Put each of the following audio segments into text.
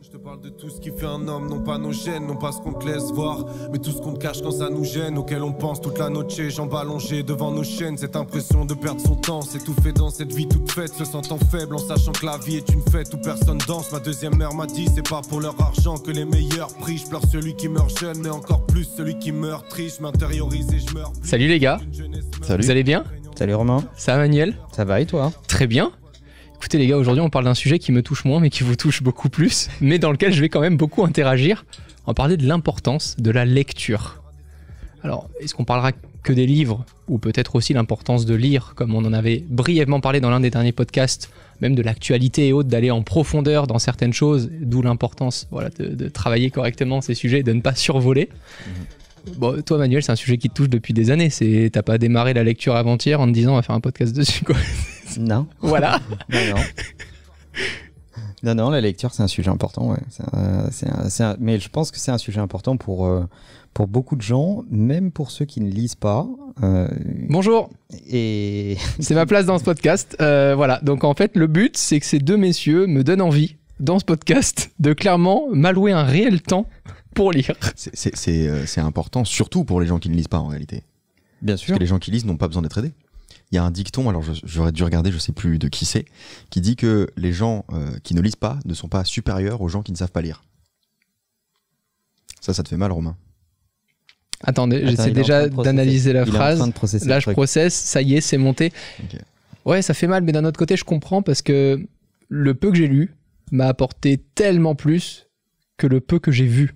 je te parle de tout ce qui fait un homme, non pas nos gènes, non pas ce qu'on te laisse voir, mais tout ce qu'on te cache quand ça nous gêne, auquel on pense toute la noche, jambes allongées devant nos chaînes, cette impression de perdre son temps, c'est tout fait dans cette vie toute faite, se sentant faible en sachant que la vie est une fête où personne danse. Ma deuxième mère m'a dit, c'est pas pour leur argent que les meilleurs prient, je pleure celui qui meurt jeune, mais encore plus celui qui meurt triste, m'intériorise et je meurs. Salut les gars, Salut. vous allez bien Salut Romain. Ça Manuel Ça va et toi Très bien écoutez les gars, aujourd'hui on parle d'un sujet qui me touche moins mais qui vous touche beaucoup plus, mais dans lequel je vais quand même beaucoup interagir, en parler de l'importance de la lecture. Alors, est-ce qu'on parlera que des livres, ou peut-être aussi l'importance de lire, comme on en avait brièvement parlé dans l'un des derniers podcasts, même de l'actualité et autres, d'aller en profondeur dans certaines choses, d'où l'importance voilà, de, travailler correctement ces sujets, de ne pas survoler. Mmh. Bon, toi, Manuel, c'est un sujet qui te touche depuis des années. t'as pas démarré la lecture avant-hier en te disant on va faire un podcast dessus, quoi. Non. voilà. non, non. non, non. la lecture, c'est un sujet important. mais je pense que c'est un sujet important pour, euh, pour beaucoup de gens, même pour ceux qui ne lisent pas. Euh, Bonjour. Et... c'est ma place dans ce podcast. Euh, voilà. Donc, en fait, le but, c'est que ces deux messieurs me donnent envie, dans ce podcast, de clairement m'allouer un réel temps pour lire. Euh, c'est important, surtout pour les gens qui ne lisent pas en réalité. Bien sûr. Parce que les gens qui lisent n'ont pas besoin d'être aidés. Il y a un dicton, alors j'aurais dû regarder, je sais plus de qui c'est, qui dit que les gens euh, qui ne lisent pas ne sont pas supérieurs aux gens qui ne savent pas lire. Ça, ça te fait mal, Romain. Attendez, j'essaie déjà d'analyser la phrase. Là, je processe, ça y est, c'est monté. Ouais, ça fait mal, mais d'un autre côté, je comprends parce que le peu que j'ai lu m'a apporté tellement plus que le peu que j'ai vu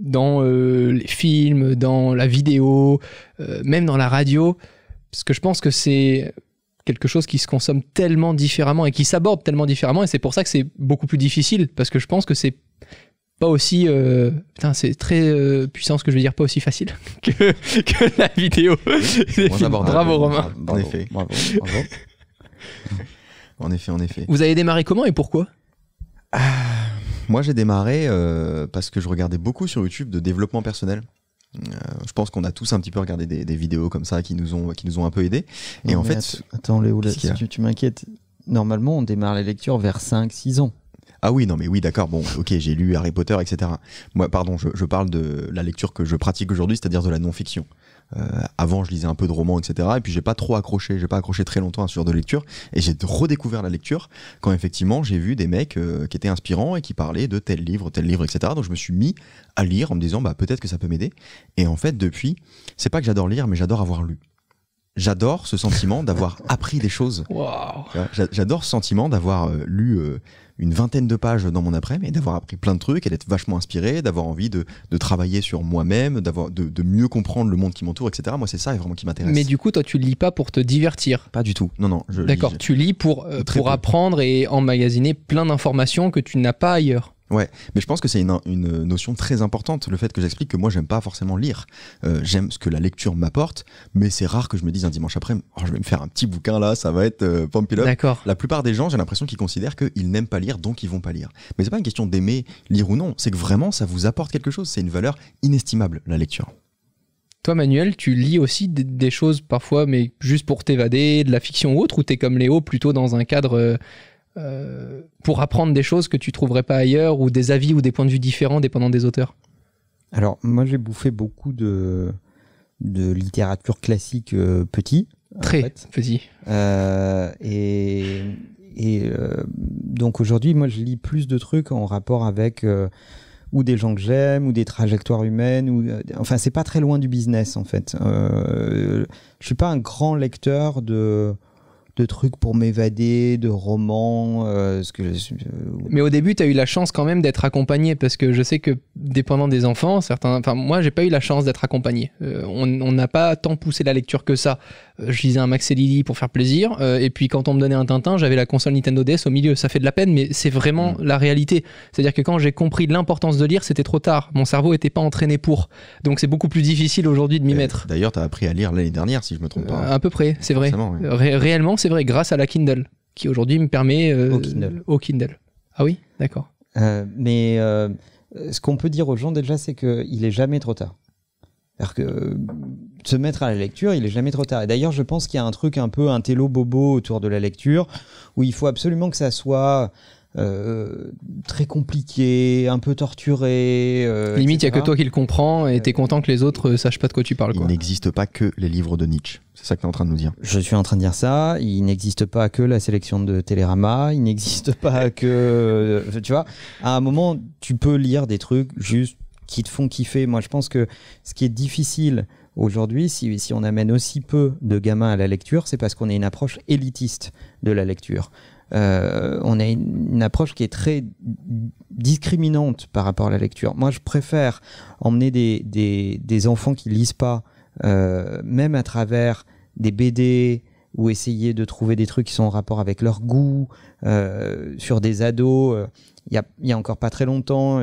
dans euh, les films, dans la vidéo, euh, même dans la radio, parce que je pense que c'est quelque chose qui se consomme tellement différemment et qui s'aborde tellement différemment, et c'est pour ça que c'est beaucoup plus difficile, parce que je pense que c'est pas aussi. Euh, putain, c'est très puissant ce que je veux dire, pas aussi facile que, la vidéo. bravo Romain. En effet. Bravo, en effet, en effet. Vous avez démarré comment et pourquoi ah, moi j'ai démarré euh, parce que je regardais beaucoup sur YouTube de développement personnel. Euh, je pense qu'on a tous un petit peu regardé des, vidéos comme ça qui nous ont, qui nous ont un peu aidé. Et en fait. Attends, Léo, tu, m'inquiètes. Normalement, on démarre la lecture vers 5-6 ans. Ah oui, non, mais oui, d'accord. Bon, ok, j'ai lu Harry Potter, etc. Moi, pardon, je, parle de la lecture que je pratique aujourd'hui, c'est-à-dire de la non-fiction. Euh, avant, je lisais un peu de romans, etc. Et puis, j'ai pas trop accroché, j'ai pas accroché très longtemps à ce genre de lecture. Et j'ai redécouvert la lecture quand effectivement, j'ai vu des mecs euh, qui étaient inspirants et qui parlaient de tel livre, tel livre, etc. Donc, je me suis mis à lire en me disant, bah, peut-être que ça peut m'aider. Et en fait, depuis, c'est pas que j'adore lire, mais j'adore avoir lu j'adore ce sentiment d'avoir appris des choses. J'adore ce sentiment d'avoir euh, lu une vingtaine de pages dans mon après, mais d'avoir appris plein de trucs et d'être vachement inspiré, d'avoir envie de, travailler sur moi-même, d'avoir de, mieux comprendre le monde qui m'entoure, etc. Moi, c'est ça vraiment qui m'intéresse. Mais du coup, toi, tu lis pas pour te divertir Pas du tout. Non, non. D'accord. Tu lis pour, euh, pour apprendre et emmagasiner plein d'informations que tu n'as pas ailleurs. Ouais, mais je pense que c'est une, notion très importante, le fait que j'explique que moi j'aime pas forcément lire. Euh, j'aime ce que la lecture m'apporte, mais c'est rare que je me dise un dimanche après, oh, je vais me faire un petit bouquin là, ça va être euh, D'accord. La plupart des gens, j'ai l'impression qu'ils considèrent qu'ils n'aiment pas lire, donc ils vont pas lire. Mais c'est pas une question d'aimer lire ou non, c'est que vraiment ça vous apporte quelque chose, c'est une valeur inestimable la lecture. Toi, Manuel, tu lis aussi des choses parfois, mais juste pour t'évader, de la fiction ou autre, ou t'es comme Léo, plutôt dans un cadre euh, pour apprendre des choses que tu trouverais pas ailleurs ou des avis ou des points de vue différents dépendant des auteurs Alors moi j'ai bouffé beaucoup de, de littérature classique euh, petit. Très petit. Euh, et, et euh, donc aujourd'hui moi je lis plus de trucs en rapport avec ou des gens que j'aime, ou des trajectoires humaines, ou enfin c'est pas très loin du business en fait. je suis pas un grand lecteur de de trucs pour m'évader, de romans. Euh, ce que je... Euh, Mais au début, tu as eu la chance quand même d'être accompagné, parce que je sais que dépendant des enfants, certains, enfin moi, j'ai pas eu la chance d'être accompagné. Euh, on n'a pas tant poussé la lecture que ça. Euh, je lisais un Max et Lily pour faire plaisir. Euh, et puis quand on me donnait un Tintin, j'avais la console Nintendo DS au milieu. Ça fait de la peine, mais c'est vraiment mm. la réalité. C'est-à-dire que quand j'ai compris l'importance de lire, c'était trop tard. Mon cerveau n'était pas entraîné pour. Donc c'est beaucoup plus difficile aujourd'hui de m'y mettre. D'ailleurs, tu as appris à lire l'année dernière, si je me trompe pas. Euh, à peu près, c'est vrai. réellement, c'est vrai, grâce à la Kindle, qui aujourd'hui me permet... au, Kindle. au, Kindle. Ah oui D'accord. mais ce qu'on peut dire aux gens déjà, c'est qu'il n'est jamais trop tard que euh, se mettre à la lecture, il est jamais trop tard. Et d'ailleurs, je pense qu'il y a un truc un peu un télo bobo autour de la lecture où il faut absolument que ça soit euh, très compliqué, un peu torturé. Euh, Limite, il n'y a que toi qui le comprends et tu es content que les autres sachent pas de quoi tu parles. Il n'existe pas que les livres de Nietzsche. C'est ça que tu es en train de nous dire. Je suis en train de dire ça. Il n'existe pas que la sélection de Télérama. Il n'existe pas que. Tu vois, à un moment, tu peux lire des trucs juste qui te font kiffer. Moi, je pense que ce qui est difficile aujourd'hui, si, si on amène aussi peu de gamins à la lecture, c'est parce qu'on a une approche élitiste de la lecture. Euh, on a une, approche qui est très discriminante par rapport à la lecture. Moi, je préfère emmener des, enfants qui lisent pas, euh, même à travers des BD ou essayer de trouver des trucs qui sont en rapport avec leur goût, euh, sur des ados. Il y y, a, encore pas très longtemps,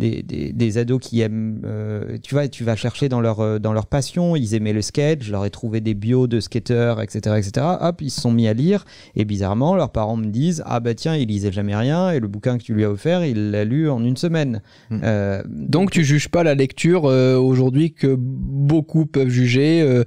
des, des, ados qui aiment, euh, tu vois, tu vas chercher dans leur, euh, dans leur passion, ils aimaient le skate, je leur ai trouvé des bios de skateurs, etc., etc. Hop, ils se sont mis à lire, et bizarrement, leurs parents me disent, ah bah tiens, il lisait jamais rien, et le bouquin que tu lui as offert, il l'a lu en une semaine. Hmm. Euh, donc tu juges pas la lecture aujourd'hui que beaucoup peuvent juger,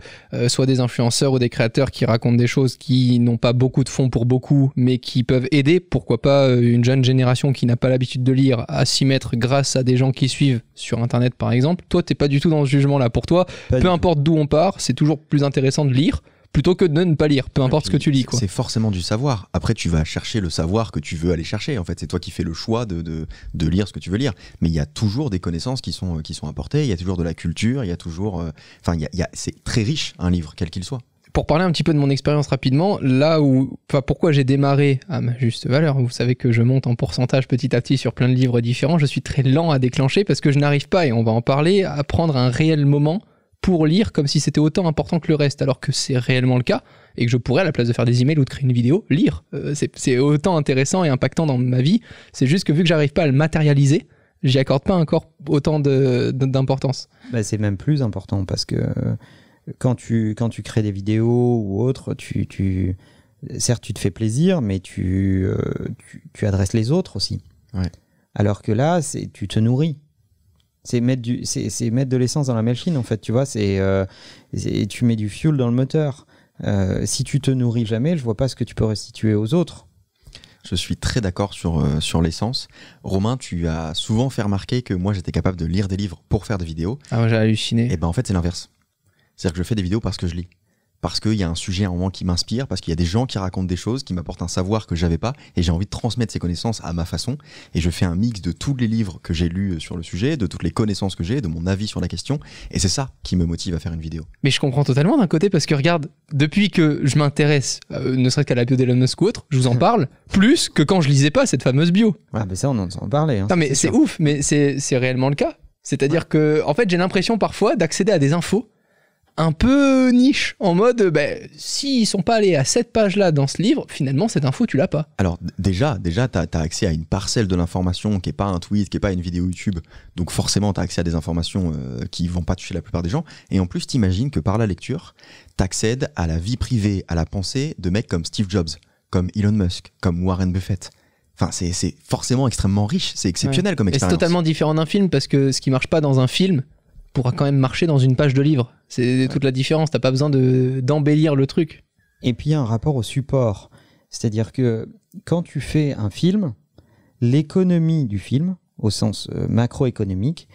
soit des influenceurs ou des créateurs qui racontent des choses qui n'ont pas beaucoup de fonds pour beaucoup, mais qui peuvent aider, pourquoi pas une jeune génération qui n'a pas l'habitude de lire à s'y mettre grâce à des gens qui suivent sur Internet, par exemple, toi, t'es pas du tout dans ce jugement-là. Pour toi, peu importe d'où on part, c'est toujours plus intéressant de lire plutôt que de ne pas lire, peu importe ce que tu lis. C'est forcément du savoir. Après, tu vas chercher le savoir que tu veux aller chercher. En fait, c'est toi qui fais le choix de, de, lire ce que tu veux lire. Mais il y a toujours des connaissances qui sont, euh, qui sont apportées, il y a toujours de la culture, il y a toujours... Euh, enfin, c'est très riche, un livre, quel qu'il soit pour parler un petit peu de mon expérience rapidement, là où, enfin, pourquoi j'ai démarré à ma juste valeur, vous savez que je monte en pourcentage petit à petit sur plein de livres différents, je suis très lent à déclencher parce que je n'arrive pas, et on va en parler, à prendre un réel moment pour lire comme si c'était autant important que le reste, alors que c'est réellement le cas, et que je pourrais, à la place de faire des emails ou de créer une vidéo, lire. Euh, c'est autant intéressant et impactant dans ma vie, c'est juste que vu que j'arrive pas à le matérialiser, j'y accorde pas encore autant d'importance. Bah, c'est même plus important parce que quand tu, quand tu crées des vidéos ou autre, tu, tu, certes, tu te fais plaisir, mais euh, tu, tu, adresses les autres aussi. Ouais. Alors que là, c'est, tu te nourris. C'est mettre, du, c'est, c'est mettre de l'essence dans la machine, en fait, tu vois. C'est, euh, tu mets du fuel dans le moteur. Euh, si tu te nourris jamais, je vois pas ce que tu peux restituer aux autres. Je suis très d'accord sur, sur l'essence. Romain, tu as souvent fait remarquer que moi j'étais capable de lire des livres pour faire des vidéos. Ah, j'ai halluciné. Et eh ben en fait, c'est l'inverse. C'est-à-dire que je fais des vidéos parce que je lis. Parce qu'il y a un sujet en un qui m'inspire, parce qu'il y a des gens qui racontent des choses, qui m'apportent un savoir que j'avais pas, et j'ai envie de transmettre ces connaissances à ma façon. Et je fais un mix de tous les livres que j'ai lus euh, sur le sujet, de toutes les connaissances que j'ai, de mon avis sur la question. Et c'est ça qui me motive à faire une vidéo. Mais je comprends totalement d'un côté, parce que regarde, depuis que je m'intéresse, euh, ne serait-ce qu'à la bio d'Elon Musk ou autre, je vous en parle plus que quand je lisais pas cette fameuse bio. Ah, mais ça, on en a parlé. Hein. non, mais c'est ouf, mais c'est réellement le cas. C'est-à-dire que, en fait, j'ai l'impression parfois d'accéder à des infos un peu niche, en mode, ben, s'ils sont pas allés à cette page-là dans ce livre, finalement, cette info, tu l'as pas. Alors, déjà, déjà, tu as, accès à une parcelle de l'information qui est pas un tweet, qui est pas une vidéo YouTube. Donc, forcément, tu as accès à des informations euh, qui vont pas toucher la plupart des gens. Et en plus, t'imagines que par la lecture, t'accèdes à la vie privée, à la pensée de mecs comme Steve Jobs, comme Elon Musk, comme Warren Buffett. Enfin, c'est forcément extrêmement riche, c'est exceptionnel comme expérience. C'est totalement différent d'un film parce que ce qui marche pas dans un film, pourra quand même marcher dans une page de livre. C'est toute la différence, t'as pas besoin de d'embellir le truc. Et puis il y a un rapport au support. C'est-à-dire que quand tu fais un film, l'économie du film, au sens euh, macroéconomique,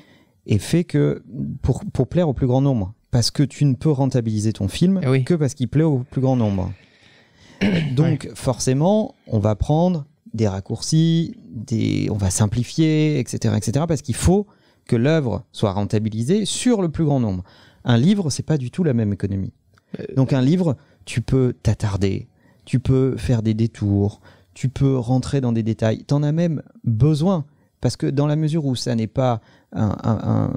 est fait que pour, plaire au plus grand nombre. Parce que tu ne peux rentabiliser ton film eh que parce qu'il plaît au plus grand nombre. Donc forcément, on va prendre des raccourcis, des, on va simplifier, etc., etc., parce qu'il faut que l'œuvre soit rentabilisée sur le plus grand nombre. Un livre, c'est pas du tout la même économie. Euh, donc un livre, tu peux t'attarder, tu peux faire des détours, tu peux rentrer dans des détails. T'en as même besoin parce que dans la mesure où ça n'est pas un,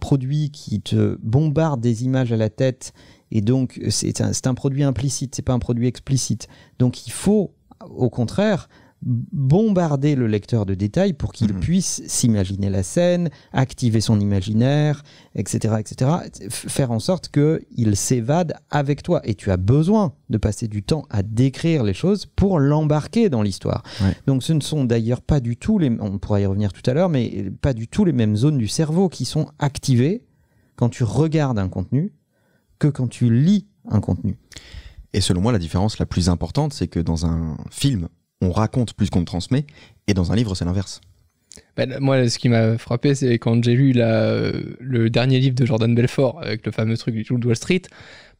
produit qui te bombarde des images à la tête et donc c'est un, un, produit implicite, c'est pas un produit explicite. Donc il faut au contraire bombarder le lecteur de détails pour qu'il mhm. puisse s'imaginer la scène, activer son imaginaire, etc., etc., faire en sorte qu'il s'évade avec toi. Et tu as besoin de passer du temps à décrire les choses pour l'embarquer dans l'histoire. Donc ce ne sont d'ailleurs pas du tout les, on pourra y revenir tout à l'heure, mais pas du tout les mêmes zones du cerveau qui sont activées quand tu regardes un contenu que quand tu lis un contenu. Et selon moi, la différence la plus importante, c'est que dans un film on raconte plus qu'on transmet, et dans un livre, c'est l'inverse. Ben, moi, ce qui m'a frappé, c'est quand j'ai lu euh, le dernier livre de Jordan Belfort, avec le fameux truc du Jules de Wall Street,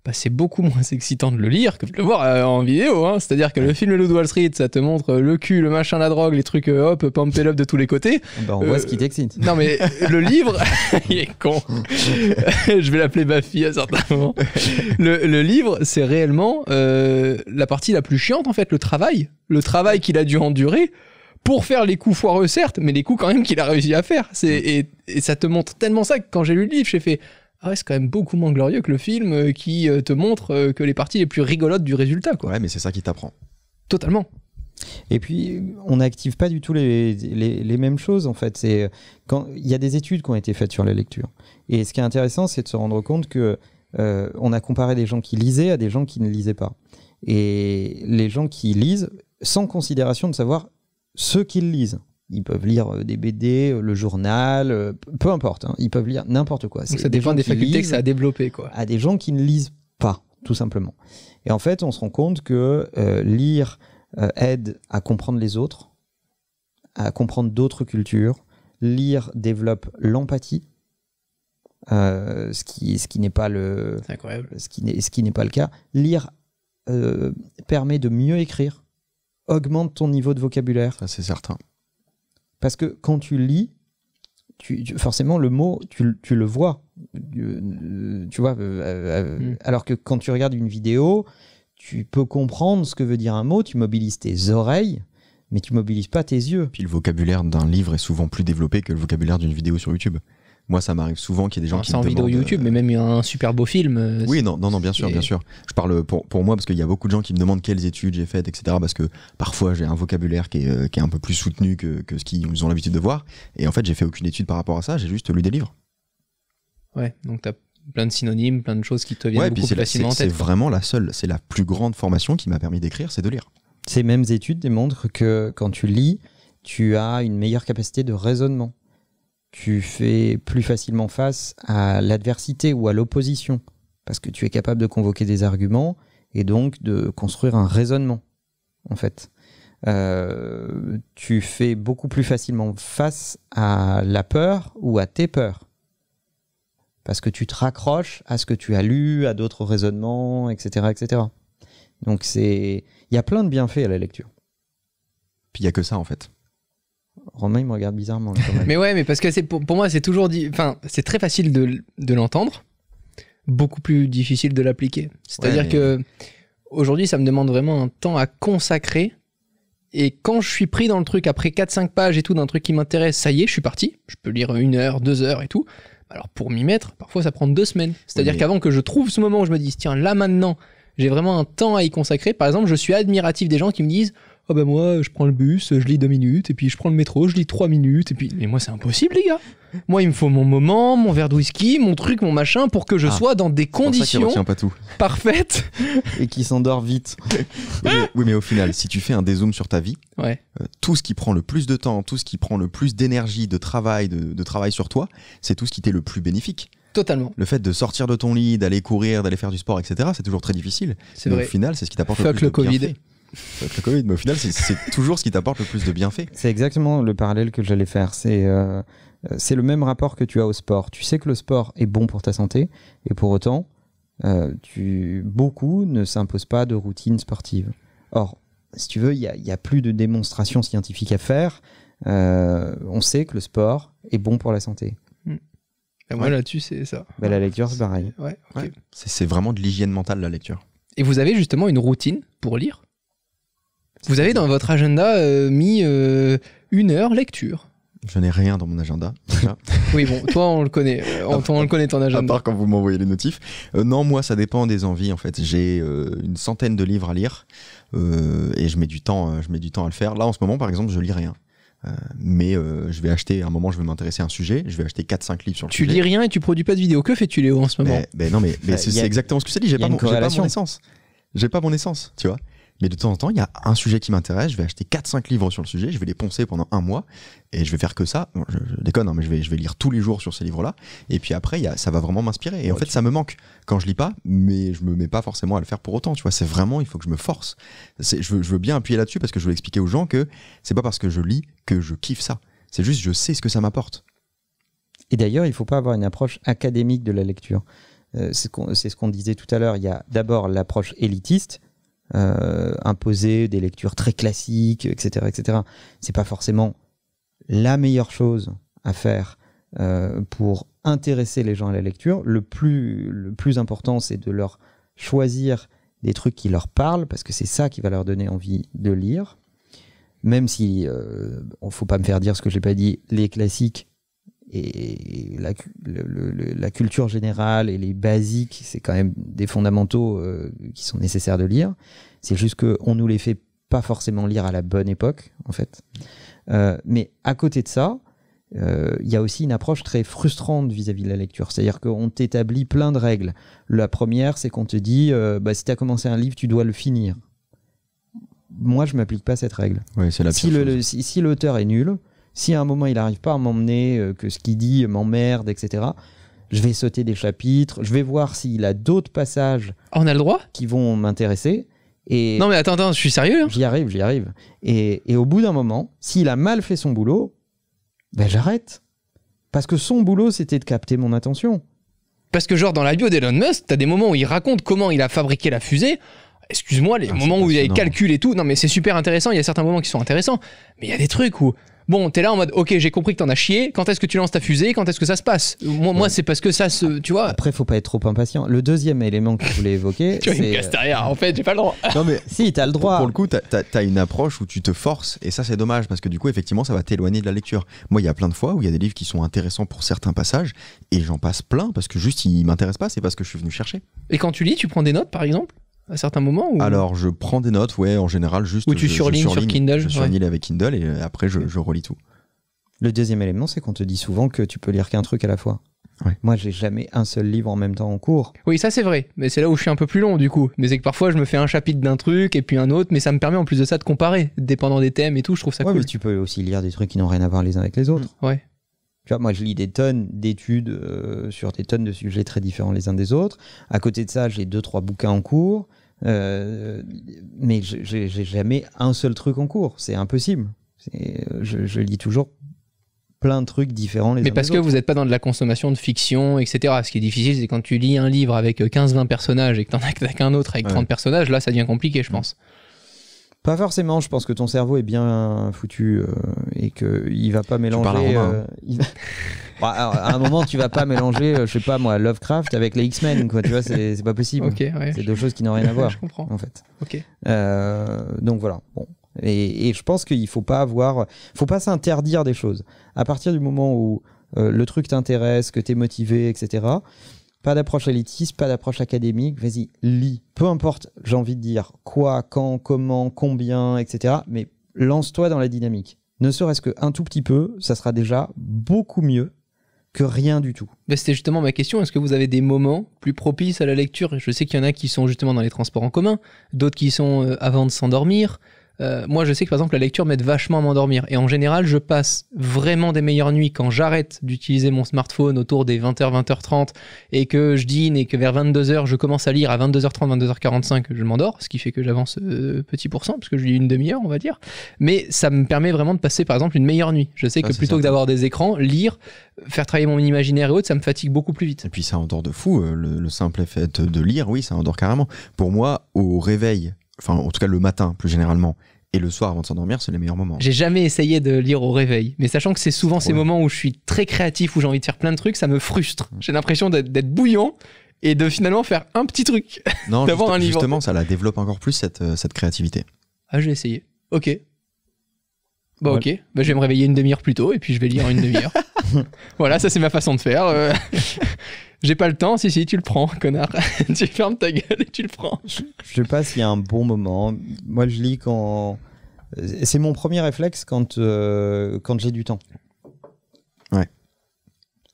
bah, c'est beaucoup moins excitant de le lire que de le voir euh, en vidéo. Hein. C'est-à-dire que le film Le Wall Street, ça te montre euh, le cul, le machin, la drogue, les trucs euh, hop, pump et de tous les côtés. Eh ben, on voit ce qui t'excite. Non, mais le livre, il est con. Je vais l'appeler ma fille à certains moments. Le, le livre, c'est réellement la partie la plus chiante, en fait, le travail. Le travail qu'il a dû endurer pour faire les coups foireux, certes, mais les coups quand même qu'il a réussi à faire. Mm. Et, et ça te montre tellement ça que quand j'ai lu le livre, j'ai fait c'est quand même beaucoup moins glorieux que le film euh, qui euh, te montre euh, que les parties les plus rigolotes du résultat. Quoi. Ouais, mais c'est ça qui t'apprend. Totalement. Et puis, on n'active pas du tout les, mêmes choses, en fait. il y a des études qui ont été faites sur la lecture. Et ce qui est intéressant, c'est de se rendre compte que on a comparé des gens qui lisaient à des gens qui ne lisaient pas. Et les gens qui lisent, sans considération de savoir ce qu'ils lisent ils peuvent lire euh, des BD, euh, le journal, euh, peu importe, hein, ils peuvent lire n'importe quoi. Donc ça dépend des facultés que ça a développé. Quoi. À des gens qui ne lisent pas, tout simplement. Et en fait, on se rend compte que lire aide à comprendre les autres, à comprendre d'autres cultures. Lire développe l'empathie, ce qui, ce qui n'est pas le, ce qui n'est, ce qui n'est pas le cas. Lire permet de mieux écrire, augmente ton niveau de vocabulaire. c'est certain. Parce que quand tu lis, tu, forcément, le mot, tu, le vois. Euh, euh, tu vois, euh, mm. alors que quand tu regardes une vidéo, tu peux comprendre ce que veut dire un mot, tu mobilises tes oreilles, mais tu mobilises pas tes yeux. Puis le vocabulaire d'un livre est souvent plus développé que le vocabulaire d'une vidéo sur YouTube. Moi, ça m'arrive souvent qu'il y ait des gens qui. C'est en vidéo YouTube, euh, mais même un super beau film. Euh, oui, non, non, non, bien sûr, bien sûr. Je parle pour, pour moi parce qu'il y a beaucoup de gens qui me demandent quelles études j'ai faites, etc. Parce que parfois j'ai un vocabulaire qui est, euh, qui est, un peu plus soutenu que, que ce qu'ils ont l'habitude de voir. Et en fait, j'ai fait aucune étude par rapport à ça. J'ai juste lu des livres. Ouais, donc t'as plein de synonymes, plein de choses qui te viennent beaucoup plus facilement C'est vraiment la seule, c'est la plus grande formation qui m'a permis d'écrire, c'est de lire. Ces mêmes études démontrent que quand tu lis, tu as une meilleure capacité de raisonnement tu fais plus facilement face à l'adversité ou à l'opposition, parce que tu es capable de convoquer des arguments et donc de construire un raisonnement, en fait. Euh, tu fais beaucoup plus facilement face à la peur ou à tes peurs. Parce que tu te raccroches à ce que tu as lu, à d'autres raisonnements, etc. etc. Donc c'est, il y a plein de bienfaits à la lecture. Puis il n'y a que ça en fait. Romain, il me regarde bizarrement. mais ouais, mais parce que c'est pour, moi, c'est toujours dit. Enfin, c'est très facile de, l'entendre, beaucoup plus difficile de l'appliquer. C'est-à-dire que aujourd'hui, ça me demande vraiment un temps à consacrer. Et quand je suis pris dans le truc après 4-5 pages et tout d'un truc qui m'intéresse, ça y est, je suis parti. Je peux lire une heure, deux heures et tout. Alors pour m'y mettre, parfois ça prend deux semaines. C'est-à-dire qu'avant que je trouve ce moment où je me dis tiens là maintenant, j'ai vraiment un temps à y consacrer. Par exemple, je suis admiratif des gens qui me disent oh ben moi, je prends le bus, je lis deux minutes, et puis je prends le métro, je lis trois minutes, et puis. Mais moi, c'est impossible, les gars. Moi, il me faut mon moment, mon verre de whisky, mon truc, mon machin, pour que je ah. sois dans des conditions pas tout. parfaites. Et qui s'endort vite. oui, mais, au final, si tu fais un dézoom sur ta vie, euh, tout ce qui prend le plus de temps, tout ce qui prend le plus d'énergie, de travail, de, travail sur toi, c'est tout ce qui t'est le plus bénéfique. Totalement. Le fait de sortir de ton lit, d'aller courir, d'aller faire du sport, etc., c'est toujours très difficile. C'est vrai. Au final, c'est ce qui t'apporte le plus le de Covid. Covid, mais au final, c'est toujours ce qui t'apporte le plus de bienfaits. C'est exactement le parallèle que j'allais faire. Euh, c'est le même rapport que tu as au sport. Tu sais que le sport est bon pour ta santé, et pour autant, euh, beaucoup ne s'imposent pas de routine sportive. Or, si tu veux, il n'y a, plus de démonstration scientifique à faire. Euh, on sait que le sport est bon pour la santé. Hmm. Et moi, là-dessus, c'est ça. Bah, la lecture, c'est pareil. C'est vraiment de l'hygiène mentale, la lecture. Et vous avez justement une routine pour lire vous avez dans votre agenda euh, mis euh, une heure lecture. Je n'ai rien dans mon agenda. oui, bon, toi, on le connaît. Euh, on, on le connaît ton agenda. À part quand vous m'envoyez les notifs. non, moi, ça dépend des envies, en fait. J'ai une centaine de livres à lire et je mets, du temps, je mets du temps à le faire. Là, en ce moment, par exemple, je lis rien. mais je vais acheter, à un moment, je vais m'intéresser à un sujet, je vais acheter 4-5 livres sur le tu sujet. Tu lis rien et tu produis pas de vidéo. Que fais-tu, Léo, en ce moment mais ben, ben Non, mais, bah, c'est exactement ce que ça dit. J'ai pas, pas mon essence. J'ai pas mon essence, tu vois. Mais de temps en temps, il y a un sujet qui m'intéresse, je vais acheter 4-5 livres sur le sujet, je vais les poncer pendant un mois, et je vais faire que ça. je, déconne, hein, mais je vais, je vais lire tous les jours sur ces livres-là. Et puis après, ça va vraiment m'inspirer. Et en fait, ça me manque quand je lis pas, mais je me mets pas forcément à le faire pour autant. Tu vois, c'est vraiment, il faut que je me force. Je veux, bien appuyer là-dessus parce que je veux expliquer aux gens que c'est pas parce que je lis que je kiffe ça. C'est juste, je sais ce que ça m'apporte. Et d'ailleurs, il ne faut pas avoir une approche académique de la lecture. Euh, c'est ce qu'on disait tout à l'heure. Il y a d'abord l'approche élitiste, euh, imposer des lectures très classiques, etc., etc. C'est pas forcément la meilleure chose à faire euh, pour intéresser les gens à la lecture. Le plus, le plus important, c'est de leur choisir des trucs qui leur parlent, parce que c'est ça qui va leur donner envie de lire. Même si, euh, ne faut pas me faire dire ce que j'ai pas dit, les classiques et la, la, culture générale et les basiques, c'est quand même des fondamentaux euh, qui sont nécessaires de lire. C'est juste qu'on nous les fait pas forcément lire à la bonne époque, en fait. Euh, mais à côté de ça, euh, il y a aussi une approche très frustrante vis-à-vis de la lecture. C'est-à-dire qu'on t'établit plein de règles. La première, c'est qu'on te dit, bah, si tu as commencé un livre, tu dois le finir. Moi, je m'applique pas cette règle. si l'auteur est nul, si à un moment il n'arrive pas à m'emmener, euh, que ce qu'il dit m'emmerde, etc., je vais sauter des chapitres, je vais voir s'il a d'autres passages. On a le droit Qui vont m'intéresser. Et non mais attends, je suis sérieux. Hein. J'y arrive, j'y arrive. Et, au bout d'un moment, s'il a mal fait son boulot, ben j'arrête. Parce que son boulot, c'était de capter mon attention. Parce que genre dans la bio d'Elon Musk, t'as des moments où il raconte comment il a fabriqué la fusée. Excuse-moi, les ah, moments où il y a les calculs et tout. Non mais c'est super intéressant, il y a certains moments qui sont intéressants. Mais il y a des trucs où Bon, t'es là en mode, ok, j'ai compris que t'en as chié. Quand est-ce que tu lances ta fusée Quand est-ce que ça se passe Moi, c'est parce que ça se. Tu vois. Après, faut pas être trop impatient. Le deuxième élément que je voulais évoquer. tu vois, il me euh, derrière. En fait, j'ai pas le droit. non, mais si, t'as le droit. Pour le coup, t'as une approche où tu te forces. Et ça, c'est dommage parce que du coup, effectivement, ça va t'éloigner de la lecture. Moi, il y a plein de fois où il y a des livres qui sont intéressants pour certains passages. Et j'en passe plein parce que juste, ils m'intéressent pas. C'est parce que je suis venu chercher. Et quand tu lis, tu prends des notes, par exemple à certains moments Alors, je prends des notes, ouais, en général, juste. Ou tu je, surlignes sur Kindle Je surligne avec Kindle et euh, après, je, relis tout. Le deuxième élément, c'est qu'on te dit souvent que tu peux lire qu'un truc à la fois. Moi, j'ai jamais un seul livre en même temps en cours. Oui, ça c'est vrai, mais c'est là où je suis un peu plus long du coup. Mais c'est que parfois, je me fais un chapitre d'un truc et puis un autre, mais ça me permet en plus de ça de comparer, dépendant des thèmes et tout. Je trouve ça ouais, cool. Mais tu peux aussi lire des trucs qui n'ont rien à voir les uns avec les autres. Mmh, ouais. Tu vois, moi, je lis des tonnes d'études euh, sur des tonnes de sujets très différents les uns des autres. À côté de ça, j'ai deux trois bouquins en cours. Euh, mais j'ai jamais un seul truc en cours. C'est impossible. Euh, je, lis toujours plein de trucs différents les Mais parce que vous n'êtes pas dans de la consommation de fiction, etc. Ce qui est difficile, c'est quand tu lis un livre avec 15-20 personnages et que t'en as qu'un autre avec 30 personnages, là, ça devient compliqué, je pense. Pas forcément, je pense que ton cerveau est bien foutu euh, et il va pas mélanger. Hein. Euh, bah, à, un moment, tu vas pas mélanger, euh, je sais pas moi, Lovecraft avec les X-Men, quoi. Tu vois, c'est pas possible. Okay, c'est deux choses qui n'ont rien à voir. je comprends. En fait. Ok. Euh, donc voilà. Bon. Et, et je pense qu'il faut pas avoir, faut pas s'interdire des choses. À partir du moment où le truc t'intéresse, que t'es motivé, etc. Pas d'approche élitiste, pas d'approche académique. Vas-y, lis. Peu importe, j'ai envie de dire quoi, quand, comment, combien, etc. Mais lance-toi dans la dynamique. Ne serait-ce qu'un tout petit peu, ça sera déjà beaucoup mieux que rien du tout. C'était justement ma question. Est-ce que vous avez des moments plus propices à la lecture Je sais qu'il y en a qui sont justement dans les transports en commun, d'autres qui sont euh, avant de s'endormir, euh, moi, je sais que par exemple, la lecture m'aide vachement à m'endormir. Et en général, je passe vraiment des meilleures nuits quand j'arrête d'utiliser mon smartphone autour des 20h, 20h30 et que je dîne et que vers 22h, je commence à lire à 22h30, 22h45, je m'endors, ce qui fait que j'avance euh, petit pourcent, parce que je lis une demi-heure, on va dire. Mais ça me permet vraiment de passer par exemple une meilleure nuit. Je sais que plutôt que d'avoir des écrans, lire, faire travailler mon imaginaire et autres, ça me fatigue beaucoup plus vite. Et puis ça endort de fou, euh, le, le simple effet de lire, oui, ça endort carrément. Pour moi, au réveil, enfin en tout cas le matin plus généralement, et le soir avant de s'endormir, c'est les meilleurs moments. J'ai jamais essayé de lire au réveil, mais sachant que c'est souvent ces moments où je suis très créatif, où j'ai envie de faire plein de trucs, ça me frustre. Mmh. J'ai l'impression d'être bouillant et de finalement faire un petit truc. Non, un Justement, ça la développe encore plus cette, euh, créativité. Ah, je vais Ok. Bon, bah, ok, bah, je vais me réveiller une demi-heure plus tôt et puis je vais lire une demi-heure. voilà, ça c'est ma façon de faire. Euh. J'ai pas le temps, si si, tu le prends, connard. tu fermes ta gueule et tu le prends. Je, sais pas s'il y a un bon moment. Moi, je lis quand. C'est mon premier réflexe quand, euh, quand j'ai du temps. Ouais.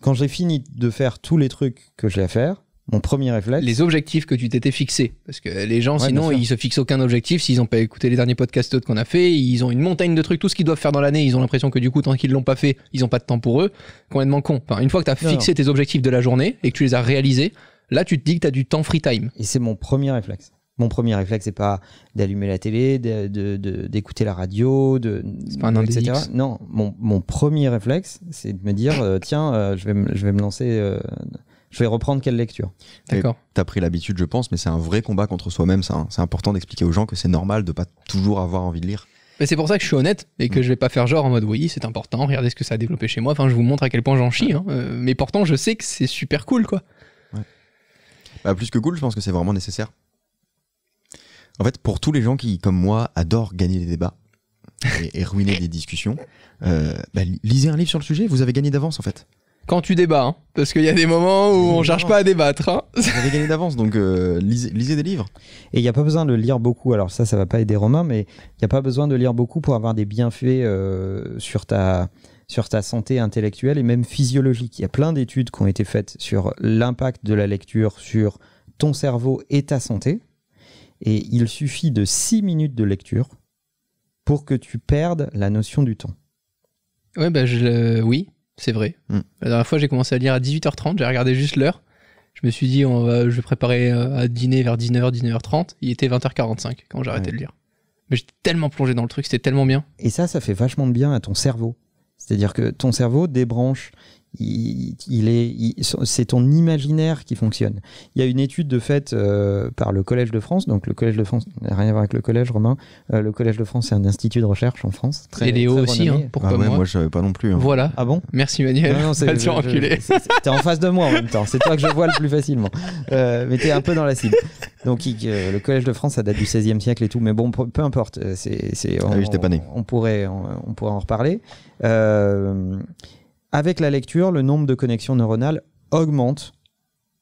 Quand j'ai fini de faire tous les trucs que j'ai à faire, mon premier réflexe. Les objectifs que tu t'étais fixés. Parce que les gens, sinon, ils se fixent aucun objectif. S'ils n'ont pas écouté les derniers podcasts autres qu'on a fait, ils ont une montagne de trucs. Tout ce qu'ils doivent faire dans l'année, ils ont l'impression que du coup, tant qu'ils l'ont pas fait, ils n'ont pas de temps pour eux. Complètement con. Enfin, une fois que tu as fixé tes objectifs de la journée et que tu les as réalisés, là, tu te dis que tu as du temps free time. Et c'est mon premier réflexe. Mon premier réflexe, c'est pas d'allumer la télé, d'écouter la radio, de, pas etc. Non, mon, mon premier réflexe, c'est de me dire, euh, tiens, euh, je, vais me, je vais me lancer euh, je vais reprendre quelle lecture. D'accord. T'as pris l'habitude, je pense, mais c'est un vrai combat contre soi-même. C'est important d'expliquer aux gens que c'est normal de pas toujours avoir envie de lire. Mais c'est pour ça que je suis honnête et que mm. je vais pas faire genre en mode oui, c'est important, regardez ce que ça a développé chez moi. Enfin, je vous montre à quel point j'en chie. Hein. Euh, mais pourtant, je sais que c'est super cool, quoi. Bah, plus que cool, je pense que c'est vraiment nécessaire. En fait, pour tous les gens qui, comme moi, adorent gagner des débats et, ruiner des discussions, euh, bah, lisez un livre sur le sujet, vous avez gagné d'avance en fait quand tu débats. Hein. Parce qu'il y a des moments où on ne cherche pas à débattre. Hein. Vous avez gagné d'avance, donc euh, lisez, des livres. Et il n'y a pas besoin de lire beaucoup. Alors ça, ça va pas aider Romain, mais il n'y a pas besoin de lire beaucoup pour avoir des bienfaits euh, sur, ta, sur ta santé intellectuelle et même physiologique. Il y a plein d'études qui ont été faites sur l'impact de la lecture sur ton cerveau et ta santé. Et il suffit de 6 minutes de lecture pour que tu perdes la notion du temps. Ouais, ben je, oui, c'est vrai. Mm. La dernière fois, j'ai commencé à lire à 18h30, j'ai regardé juste l'heure. Je me suis dit, je vais préparer euh, à dîner vers 19h, 19h30. Il était 20h45 quand j'ai arrêté de lire. Mais j'étais tellement plongé dans le truc, c'était tellement bien. Et ça, ça fait vachement de bien à ton cerveau. C'est-à-dire que ton cerveau débranche il, est, c'est ton imaginaire qui fonctionne. Il y a une étude de fait euh, par le Collège de France. Donc le Collège de France n'a rien à voir avec le Collège romain. Euh, le Collège de France, c'est un institut de recherche en France. Très, Et Léo aussi, hein, pourquoi ah moi. moi je savais pas non plus. Hein. Voilà. Ah bon Merci Manuel. c'est, t'es en face de moi en même temps. C'est toi que je vois le plus facilement. Euh, mais t'es un peu dans la cible. Donc euh, le Collège de France, ça date du 16 16e siècle et tout. Mais bon, peu importe. C'est, c'est ah on, pourrait, on pourrait en reparler. Euh, avec la lecture, le nombre de connexions neuronales augmente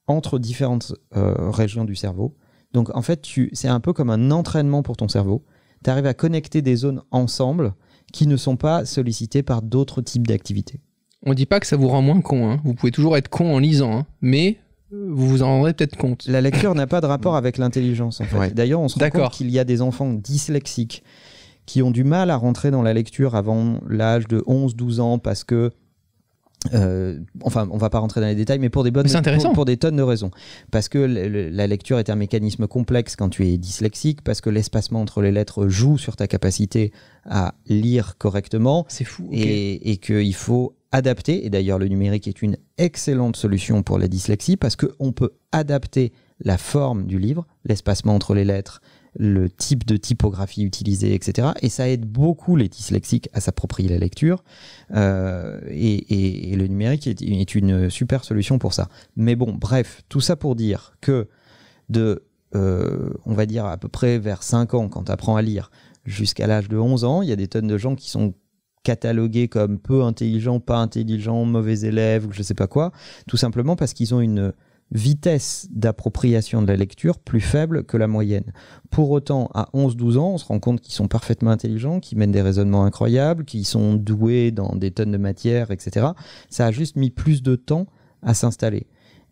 entre différentes euh, régions du cerveau. Donc en fait, c'est un peu comme un entraînement pour ton cerveau. Tu arrives à connecter des zones ensemble qui ne sont pas sollicitées par d'autres types d'activités. On dit pas que ça vous rend moins con. Hein. Vous pouvez toujours être con en lisant, hein. mais euh, vous vous en rendrez peut-être compte. La lecture n'a pas de rapport avec l'intelligence. D'ailleurs, on se rend compte qu'il y a des enfants dyslexiques qui ont du mal à rentrer dans la lecture avant l'âge de 11-12 ans parce que euh, enfin, on va pas rentrer dans les détails, mais pour des bonnes, pour, pour, des tonnes de raisons, parce que la lecture est un mécanisme complexe quand tu es dyslexique, parce que l'espacement entre les lettres joue sur ta capacité à lire correctement. C'est fou. et qu'il faut adapter. Et d'ailleurs, le numérique est une excellente solution pour la dyslexie parce qu'on peut adapter la forme du livre, l'espacement entre les lettres, le type de typographie utilisée, etc. Et ça aide beaucoup les dyslexiques à s'approprier la lecture. Euh, et, le numérique est, une super solution pour ça. Mais bon, bref, tout ça pour dire que de, euh, on va dire à peu près vers 5 ans, quand tu apprends à lire, jusqu'à l'âge de 11 ans, il y a des tonnes de gens qui sont catalogués comme peu intelligents, pas intelligents, mauvais élèves, ou je sais pas quoi, tout simplement parce qu'ils ont une vitesse d'appropriation de la lecture plus faible que la moyenne. Pour autant, à 11-12 ans, on se rend compte qu'ils sont parfaitement intelligents, qu'ils mènent des raisonnements incroyables, qu'ils sont doués dans des tonnes de matières, etc. Ça a juste mis plus de temps à s'installer.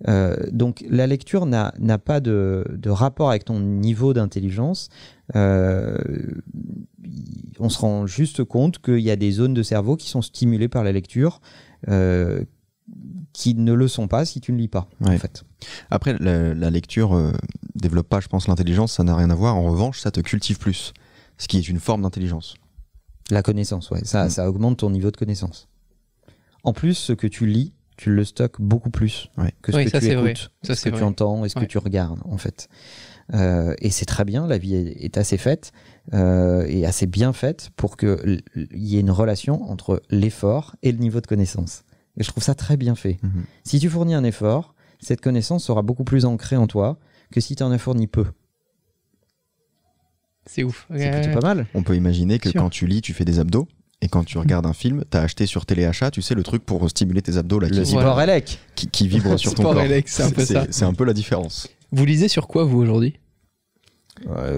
Euh, donc la lecture n'a pas de, rapport avec ton niveau d'intelligence. Euh, on se rend juste compte qu'il y a des zones de cerveau qui sont stimulées par la lecture, euh, qui ne le sont pas si tu ne lis pas. En fait. Après, la, lecture euh, développe pas, je pense, l'intelligence, ça n'a rien à voir. En revanche, ça te cultive plus, ce qui est une forme d'intelligence. La connaissance, ouais. Ça, mm. ça augmente ton niveau de connaissance. En plus, ce que tu lis, tu le stockes beaucoup plus que ce que tu écoutes, ce que tu entends et ce que tu regardes, en fait. Euh, et c'est très bien, la vie est, assez faite euh, et assez bien faite pour qu'il y ait une relation entre l'effort et le niveau de connaissance je trouve ça très bien fait. Mhm. Si tu fournis un effort, cette connaissance sera beaucoup plus ancrée en toi que si tu en as fourni peu. C'est ouf. C'est plutôt pas mal. On peut imaginer que quand tu lis, tu fais des abdos. Et quand tu regardes un film, t'as acheté sur téléachat, tu sais, le truc pour stimuler tes abdos la qui, le qui, qui vibre sur ton corps. C'est un, un, peu la différence. Vous lisez sur quoi, vous, aujourd'hui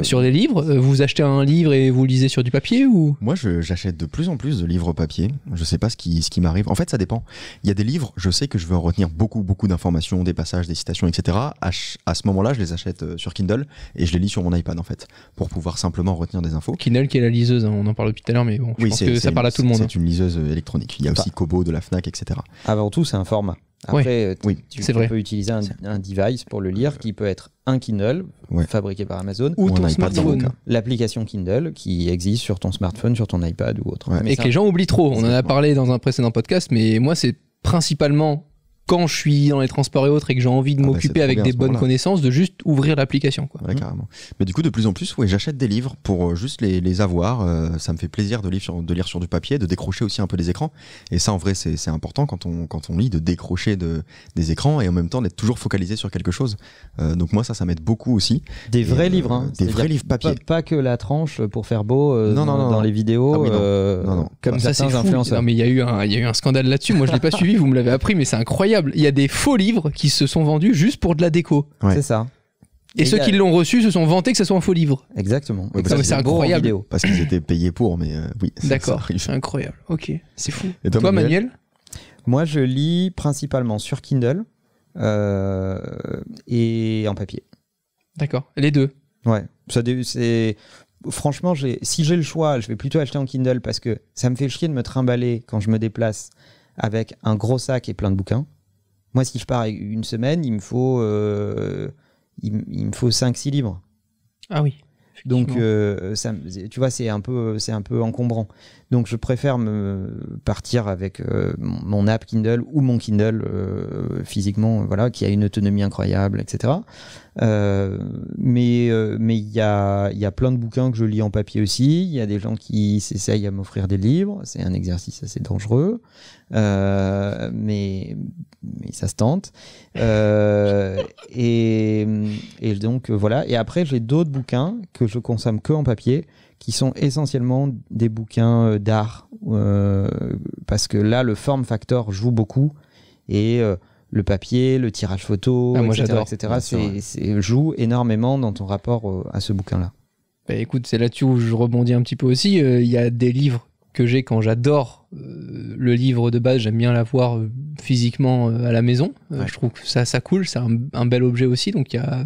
sur des livres euh, Vous achetez un livre et vous lisez sur du papier ou Moi, j'achète de plus en plus de livres papier. Je ne sais pas ce qui, ce qui m'arrive. En fait, ça dépend. Il y a des livres, je sais que je veux en retenir beaucoup, beaucoup d'informations, des passages, des citations, etc. À, ce moment-là, je les achète euh, sur Kindle et je les lis sur mon iPad, en fait, pour pouvoir simplement retenir des infos. Kindle, qui est la liseuse, hein. on en parle depuis tout à l'heure, mais bon, pense que ça parle à tout le monde. C'est hein. une liseuse euh, électronique. Il y a aussi Kobo de la Fnac, etc. Avant tout, c'est un format. Après, euh, tu, peux utiliser un, device pour le lire qui peut être un Kindle fabriqué par Amazon ou, ton smartphone. L'application Kindle qui existe sur ton smartphone, sur ton iPad ou autre. et que les gens oublient trop. On en a parlé dans un précédent podcast, mais moi, c'est principalement quand je suis dans les transports et autres et que j'ai envie de ah bah, m'occuper avec des bonnes connaissances, de juste ouvrir l'application. Mmh. Mais du coup, de plus en plus, ouais, j'achète des livres pour euh, juste les, les avoir. Euh, ça me fait plaisir de lire, sur, du papier, de décrocher aussi un peu des écrans. Et ça, en vrai, c'est important quand on, quand on lit, de décrocher de, des écrans et en même temps d'être toujours focalisé sur quelque chose. Euh, donc moi, ça, ça m'aide beaucoup aussi. Des vrais livres. Hein. Des vrais livres papier. Pas, que la tranche pour faire beau dans les vidéos. Ah comme ça, c'est Non, mais il y, a eu un, y a eu un scandale là-dessus. Moi, je l'ai pas suivi, vous me l'avez appris, mais c'est incroyable il y a des faux livres qui se sont vendus juste pour de la déco. C'est ça. Et, ceux qui l'ont reçu se sont vantés que ce soit un faux livre. Exactement. c'est incroyable. Parce qu'ils étaient payés pour, mais euh, oui. D'accord. C'est incroyable. Ok, c'est fou. Et toi, Manuel, Moi, je lis principalement sur Kindle euh, et en papier. D'accord. Les deux. Ouais. Ça, c'est franchement, si j'ai le choix, je vais plutôt acheter en Kindle parce que ça me fait chier de me trimballer quand je me déplace avec un gros sac et plein de bouquins. Moi, si je pars une semaine, il me faut, euh, il, me faut 5-6 livres. Ah oui. Donc, euh, ça, tu vois, c'est un, un peu encombrant. Donc je préfère me partir avec euh, mon app Kindle ou mon Kindle euh, physiquement, euh, voilà, qui a une autonomie incroyable, etc. mais il y a, plein de bouquins que je lis en papier aussi. Il y a des gens qui s'essayent à m'offrir des livres. C'est un exercice assez dangereux, mais, ça se tente. et, et donc voilà. Et après j'ai d'autres bouquins que je consomme que en papier qui sont essentiellement des bouquins euh, d'art, euh, parce que là, le form factor joue beaucoup, et euh, le papier, le tirage photo, etc., ah, moi etc., joue énormément dans ton rapport à ce bouquin-là. Bah, écoute, c'est là-dessus où je rebondis un petit peu aussi. Il y a des livres que j'ai quand j'adore le livre de base, j'aime bien l'avoir physiquement à la maison. Je trouve que ça, ça cool, c'est un, un, bel objet aussi, donc il y a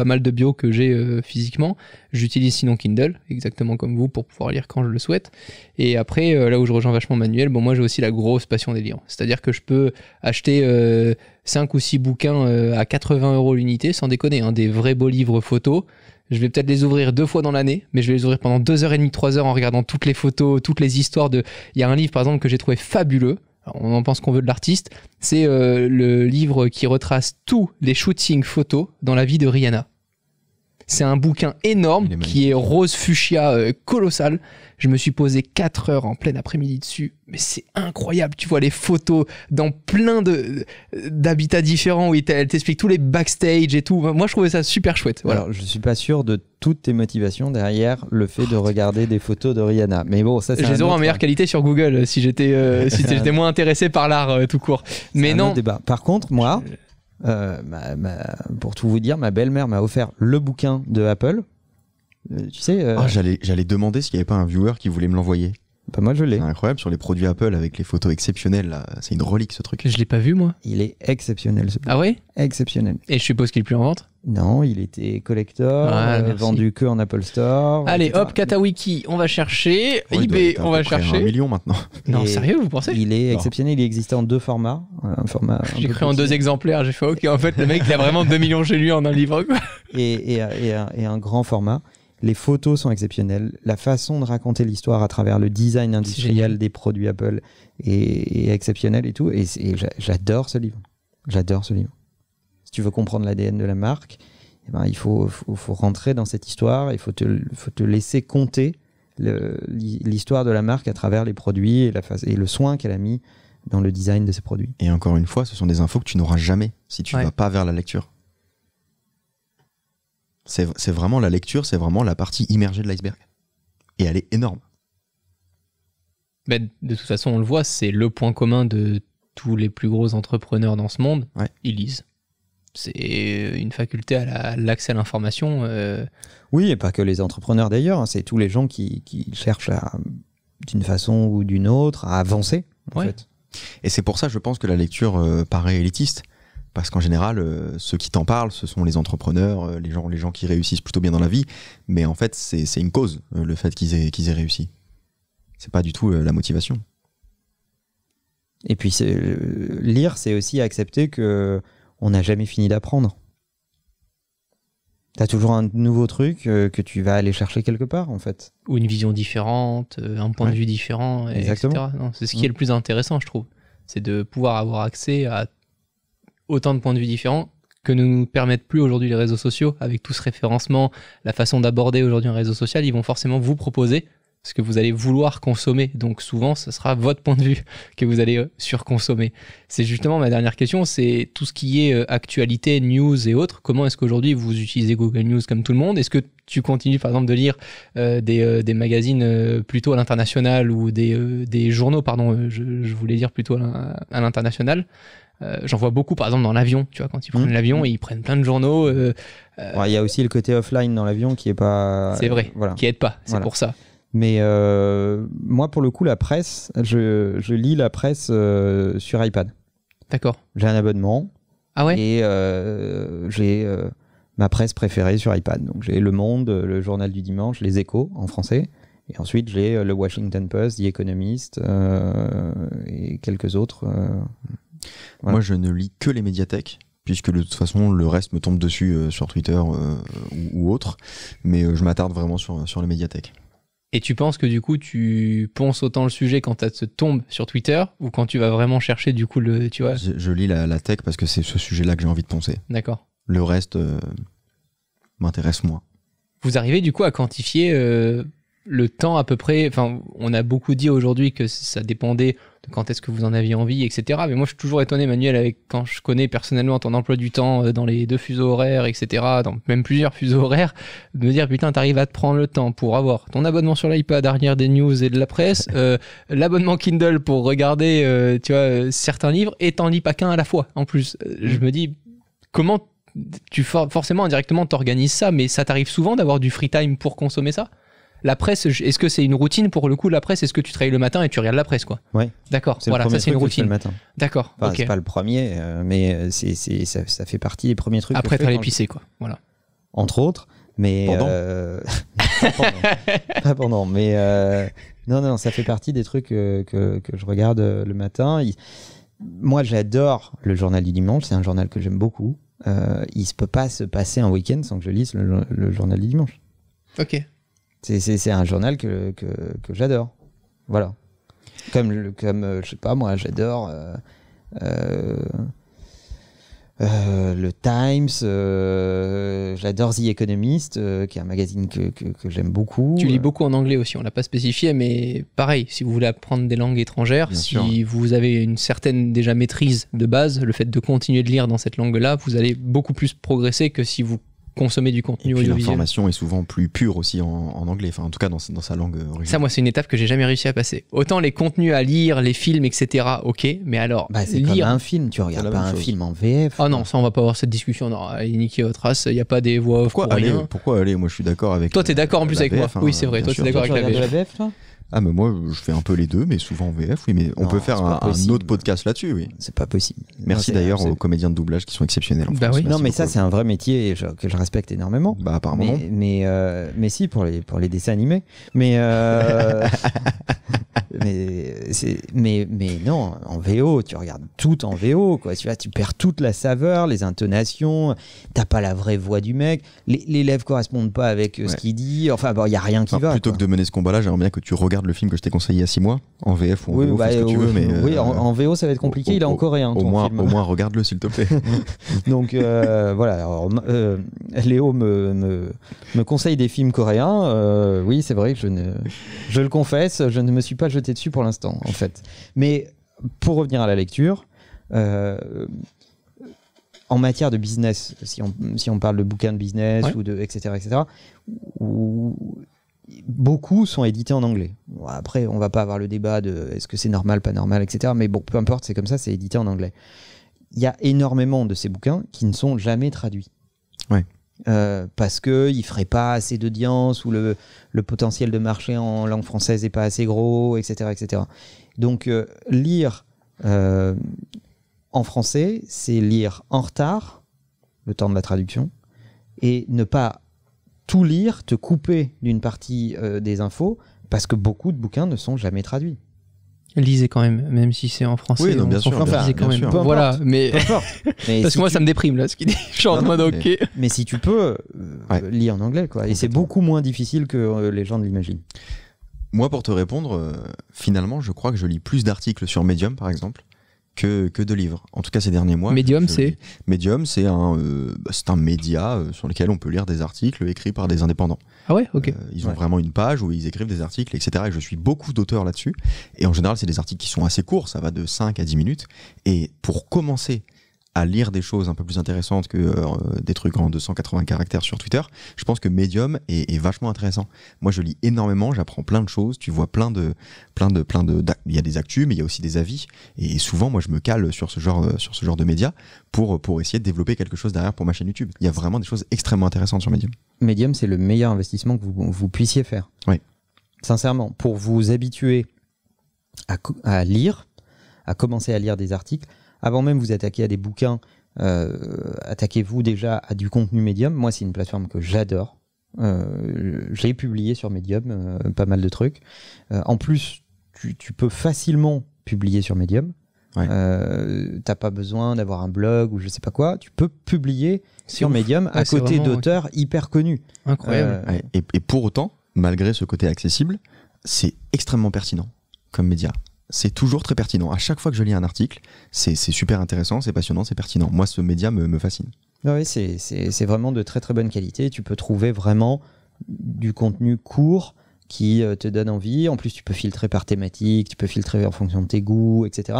pas mal de bio que j'ai euh, physiquement. J'utilise sinon Kindle, exactement comme vous, pour pouvoir lire quand je le souhaite. Et après, euh, là où je rejoins vachement Manuel, bon, moi j'ai aussi la grosse passion des livres. C'est-à-dire que je peux acheter euh, cinq 5 ou 6 bouquins à 80 euros l'unité, sans déconner, hein, des vrais beaux livres photos. Je vais peut-être les ouvrir deux fois dans l'année, mais je vais les ouvrir pendant 2h30, 3h en regardant toutes les photos, toutes les histoires de... Il y a un livre par exemple que j'ai trouvé fabuleux, on en pense qu'on veut de l'artiste, c'est le livre qui retrace tous les shootings photos dans la vie de Rihanna. C'est un bouquin énorme qui est rose fuchsia euh, colossal. Je me suis posé 4 heures en plein après-midi dessus, mais c'est incroyable. Tu vois les photos dans plein de d'habitats différents où elle t'explique tous les backstage et tout. Moi, je trouvais ça super chouette. Voilà. Alors, je suis pas sûr de toutes tes motivations derrière le fait de oh, regarder des photos de Rihanna. Mais bon, ça, c'est. Je les aurais en meilleure hein. qualité sur Google euh, euh, si j'étais moins intéressé par l'art tout court. Mais non. débat. Par contre, moi, euh, ma, pour tout vous dire, ma belle-mère m'a offert le bouquin de Apple. Euh, tu sais. Euh, ah, j'allais, j'allais demander s'il n'y avait pas un viewer qui voulait me l'envoyer. pas bah, moi, je l'ai. C'est incroyable sur les produits Apple avec les photos exceptionnelles. là. C'est une relique ce truc. Je l'ai pas vu moi. Il est exceptionnel ce ah bouquin. Ah oui Exceptionnel. Et je suppose qu'il est plus en vente non, il était collector, ah, euh, vendu que en Apple Store. Allez, hop, Katawiki, on va chercher. eBay, on va chercher. Un million maintenant. Non, sérieux, vous pensez Il est exceptionnel, il existait en deux formats. Un format. J'ai cru en deux exemplaires, j'ai fait OK, en fait, le mec, il a vraiment 2 millions chez lui en un livre. Et, un, grand format. Les photos sont exceptionnelles. La façon de raconter l'histoire à travers le design industriel des produits Apple est, est exceptionnelle et tout. et j'adore ce livre. J'adore ce livre si tu veux comprendre l'ADN de la marque, eh ben, il faut, faut, rentrer dans cette histoire, il faut te, faut te laisser compter l'histoire de la marque à travers les produits et, la phase, et le soin qu'elle a mis dans le design de ses produits. Et encore une fois, ce sont des infos que tu n'auras jamais si tu ne vas pas vers la lecture. C'est vraiment la lecture, c'est vraiment la partie immergée de l'iceberg. Et elle est énorme. Bah, de toute façon, on le voit, c'est le point commun de tous les plus gros entrepreneurs dans ce monde. Ils lisent. C'est une faculté à l'accès à l'information. Euh, oui, et pas que les entrepreneurs d'ailleurs, hein. c'est tous les gens qui, cherchent d'une façon ou d'une autre à avancer. En fait. Et c'est pour ça, je pense que la lecture euh, paraît élitiste. Parce qu'en général, euh, ceux qui t'en parlent, ce sont les entrepreneurs, les, gens, les gens qui réussissent plutôt bien dans la vie. Mais en fait, c'est une cause, le fait qu'ils aient, qu'ils aient réussi. C'est pas du tout la motivation. Et puis, lire, c'est aussi accepter que on n'a jamais fini d'apprendre. T'as toujours un nouveau truc euh, que tu vas aller chercher quelque part, en fait. Ou une vision différente, euh, un point de vue différent, etc. C'est ce qui mm. est le plus intéressant, je trouve. C'est de pouvoir avoir accès à autant de points de vue différents que ne nous permettent plus aujourd'hui les réseaux sociaux. Avec tout ce référencement, la façon d'aborder aujourd'hui un réseau social, ils vont forcément vous proposer ce que vous allez vouloir consommer. Donc souvent, ce sera votre point de vue que vous allez euh, surconsommer. C'est justement ma dernière question, c'est tout ce qui est euh, actualité, news et autres. Comment est-ce qu'aujourd'hui vous utilisez Google News comme tout le monde Est-ce que tu continues par exemple de lire euh, des, des, magazines plutôt à l'international ou des, des, journaux, pardon, je, voulais dire plutôt à l'international J'en vois beaucoup par exemple dans l'avion, tu vois, quand ils mmh. prennent l'avion et mmh. ils prennent plein de journaux. Il y a aussi le côté offline dans l'avion qui est pas. C'est vrai, voilà. qui aide pas, c'est pour ça. Mais euh, moi, pour le coup, la presse, je, lis la presse euh, sur iPad. D'accord. J'ai un abonnement. Ah ouais Et euh, j'ai ma presse préférée sur iPad. Donc j'ai Le Monde, le Journal du Dimanche, Les Échos en français. Et ensuite, j'ai le Washington Post, The Economist et quelques autres. Moi, je ne lis que les médiathèques puisque de toute façon le reste me tombe dessus sur Twitter ou, autre, mais je m'attarde vraiment sur les médiathèques. Et tu penses que du coup, tu ponces autant le sujet quand tu te tombe sur Twitter ou quand tu vas vraiment chercher du coup le. Tu vois je, lis la, tech parce que c'est ce sujet-là que j'ai envie de poncer. D'accord. Le reste euh, m'intéresse moins. Vous arrivez du coup à quantifier euh, le temps à peu près, enfin, on a beaucoup dit aujourd'hui que ça dépendait de quand est-ce que vous en aviez envie, etc. Mais moi, je suis toujours étonné, Manuel, avec quand je connais personnellement ton emploi du temps euh, dans les deux fuseaux horaires, etc., dans même plusieurs fuseaux horaires, de me dire, putain, t'arrives à te prendre le temps pour avoir ton abonnement sur l'iPad, dernière des news et de la presse, euh, l'abonnement Kindle pour regarder, euh, tu vois, certains livres, et t'en lis pas qu'un à la fois, en plus. Je me dis, comment tu forcément indirectement t'organises ça, mais ça t'arrive souvent d'avoir du free time pour consommer ça la presse, est-ce que c'est une routine pour le coup La presse, est-ce que tu travailles le matin et tu regardes la presse quoi Oui. D'accord, voilà, ça c'est une routine. Le matin. D'accord. C'est pas le premier, euh, mais euh, c'est, ça, ça, fait partie des premiers trucs. Après, les pisser, quoi. Voilà. Entre autres, mais. Euh, pendant. pendant. mais. Non, non, ça fait partie des trucs que, que je regarde le matin. Moi, j'adore le journal du dimanche, c'est un journal que j'aime beaucoup. il ne peut pas se passer un week-end sans que je lise le, le journal du dimanche. Ok. C'est un journal que, j'adore. Voilà. Comme, le, comme, euh, je sais pas, moi, j'adore euh, euh, le Times, j'adore The Economist, qui est un magazine que, j'aime beaucoup. Tu lis beaucoup en anglais aussi, on l'a pas spécifié, mais pareil, si vous voulez apprendre des langues étrangères, si vous avez une certaine déjà maîtrise de base, le fait de continuer de lire dans cette langue-là, vous allez beaucoup plus progresser que si vous consommer du contenu audiovisuel. L'information est souvent plus pure aussi en, anglais, enfin en tout cas dans, sa langue originale. Ça, moi, c'est une étape que j'ai jamais réussi à passer. Autant les contenus à lire, les films, etc. Ok, mais alors bah, c'est lire... un film, tu regardes pas un film en VF. Ah non, ça, on va pas avoir cette discussion. Non, Niki il n'y a pas des voix. Pourquoi aller Pourquoi aller Moi, je suis d'accord avec. Toi, t'es d'accord en plus avec moi. oui, hein, c'est vrai. Toi, t'es d'accord avec la VF. La VF ah, mais moi, je fais un peu les deux, mais souvent en VF, oui. Mais on peut faire un, autre podcast là-dessus, oui. C'est pas possible. Merci d'ailleurs aux comédiens de doublage qui sont exceptionnels en bah Oui. Non, mais ça, c'est un vrai métier que je respecte énormément. Bah, apparemment. Mais, euh, mais, si, pour les, pour les dessins animés. Mais. Euh, mais, mais, non, en VO, tu regardes tout en VO, quoi. Tu, vois, tu perds toute la saveur, les intonations, t'as pas la vraie voix du mec, les, lèvres correspondent pas avec euh, ce qu'il dit, enfin, bon il y a rien qui va. Plutôt que de mener ce combat-là, j'aimerais bien que tu regardes le film que je t'ai conseillé il y a 6 mois, en VF ou en VO, bah, que tu euh, veux. en, euh, VO, ça va être compliqué, il est en coréen. Au, hein, moins, au moins, regarde-le, s'il te plaît. Donc, euh, voilà. Léo me, me, conseille des films coréens. oui, c'est vrai que je, ne, je le confesse, je ne me suis pas jeté dessus pour l'instant, en fait. Mais pour revenir à la lecture, en matière de business, si on, si on parle de bouquins de business ou de etc etc, où beaucoup sont édités en anglais. après, on va pas avoir le débat de est-ce que c'est normal, pas normal, etc. Mais bon, peu importe, c'est comme ça, c'est édité en anglais. Il y a énormément de ces bouquins qui ne sont jamais traduits. Euh, parce que ne ferait pas assez d'audience ou le, potentiel de marché en langue française n'est pas assez gros, etc., etc. Donc euh, lire euh, en français, c'est lire en retard le temps de la traduction et ne pas tout lire, te couper d'une partie euh, des infos, parce que beaucoup de bouquins ne sont jamais traduits. Lisez quand même, même si c'est en français. Oui, bien sûr. voilà, mais. parce que moi, ça me déprime, là, ce qui dit. Je suis Mais... si tu peux, euh, lire en anglais, quoi. Et c'est beaucoup moins difficile que euh, les gens ne l'imaginent. Moi, pour te répondre, finalement, je crois que je lis plus d'articles sur Medium, par exemple, que, de livres. En tout cas, ces derniers mois. Medium, c'est Medium, c'est un, euh, bah, un média euh, sur lequel on peut lire des articles écrits par des indépendants. Ah ouais, ok. Euh, ils ont vraiment une page où ils écrivent des articles, etc. Et je suis beaucoup d'auteurs là-dessus. Et en général, c'est des articles qui sont assez courts, ça va de 5 à 10 minutes. Et pour commencer à lire des choses un peu plus intéressantes que euh, des trucs en 280 caractères sur Twitter, je pense que Medium est, vachement intéressant. Moi, je lis énormément, j'apprends plein de choses, tu vois plein de, plein de, plein de, il y a des actus, mais il y a aussi des avis. Et souvent, moi, je me cale sur ce genre, sur ce genre de médias pour, pour essayer de développer quelque chose derrière pour ma chaîne YouTube. Il y a vraiment des choses extrêmement intéressantes sur Medium. Medium, c'est le meilleur investissement que vous, puissiez faire. Oui. Sincèrement, pour vous habituer à lire, à commencer à lire des articles, avant même vous attaquer à des bouquins, euh, attaquez-vous déjà à du contenu médium. Moi, c'est une plateforme que j'adore. Euh, j'ai publié sur Medium euh, pas mal de trucs. en plus, tu, peux facilement publier sur Medium. Ouais. T'as pas besoin d'avoir un blog ou je sais pas quoi. Tu peux publier sur Medium à côté d'auteurs hyper connus. Incroyable. Et, et pour autant, malgré ce côté accessible, c'est extrêmement pertinent comme média c'est toujours très pertinent. À chaque fois que je lis un article, c'est super intéressant, c'est passionnant, c'est pertinent. Moi, ce média me, fascine. Ah oui, c'est vraiment de très très bonne qualité. Tu peux trouver vraiment du contenu court qui euh, te donne envie. En plus, tu peux filtrer par thématique, tu peux filtrer en fonction de tes goûts, etc.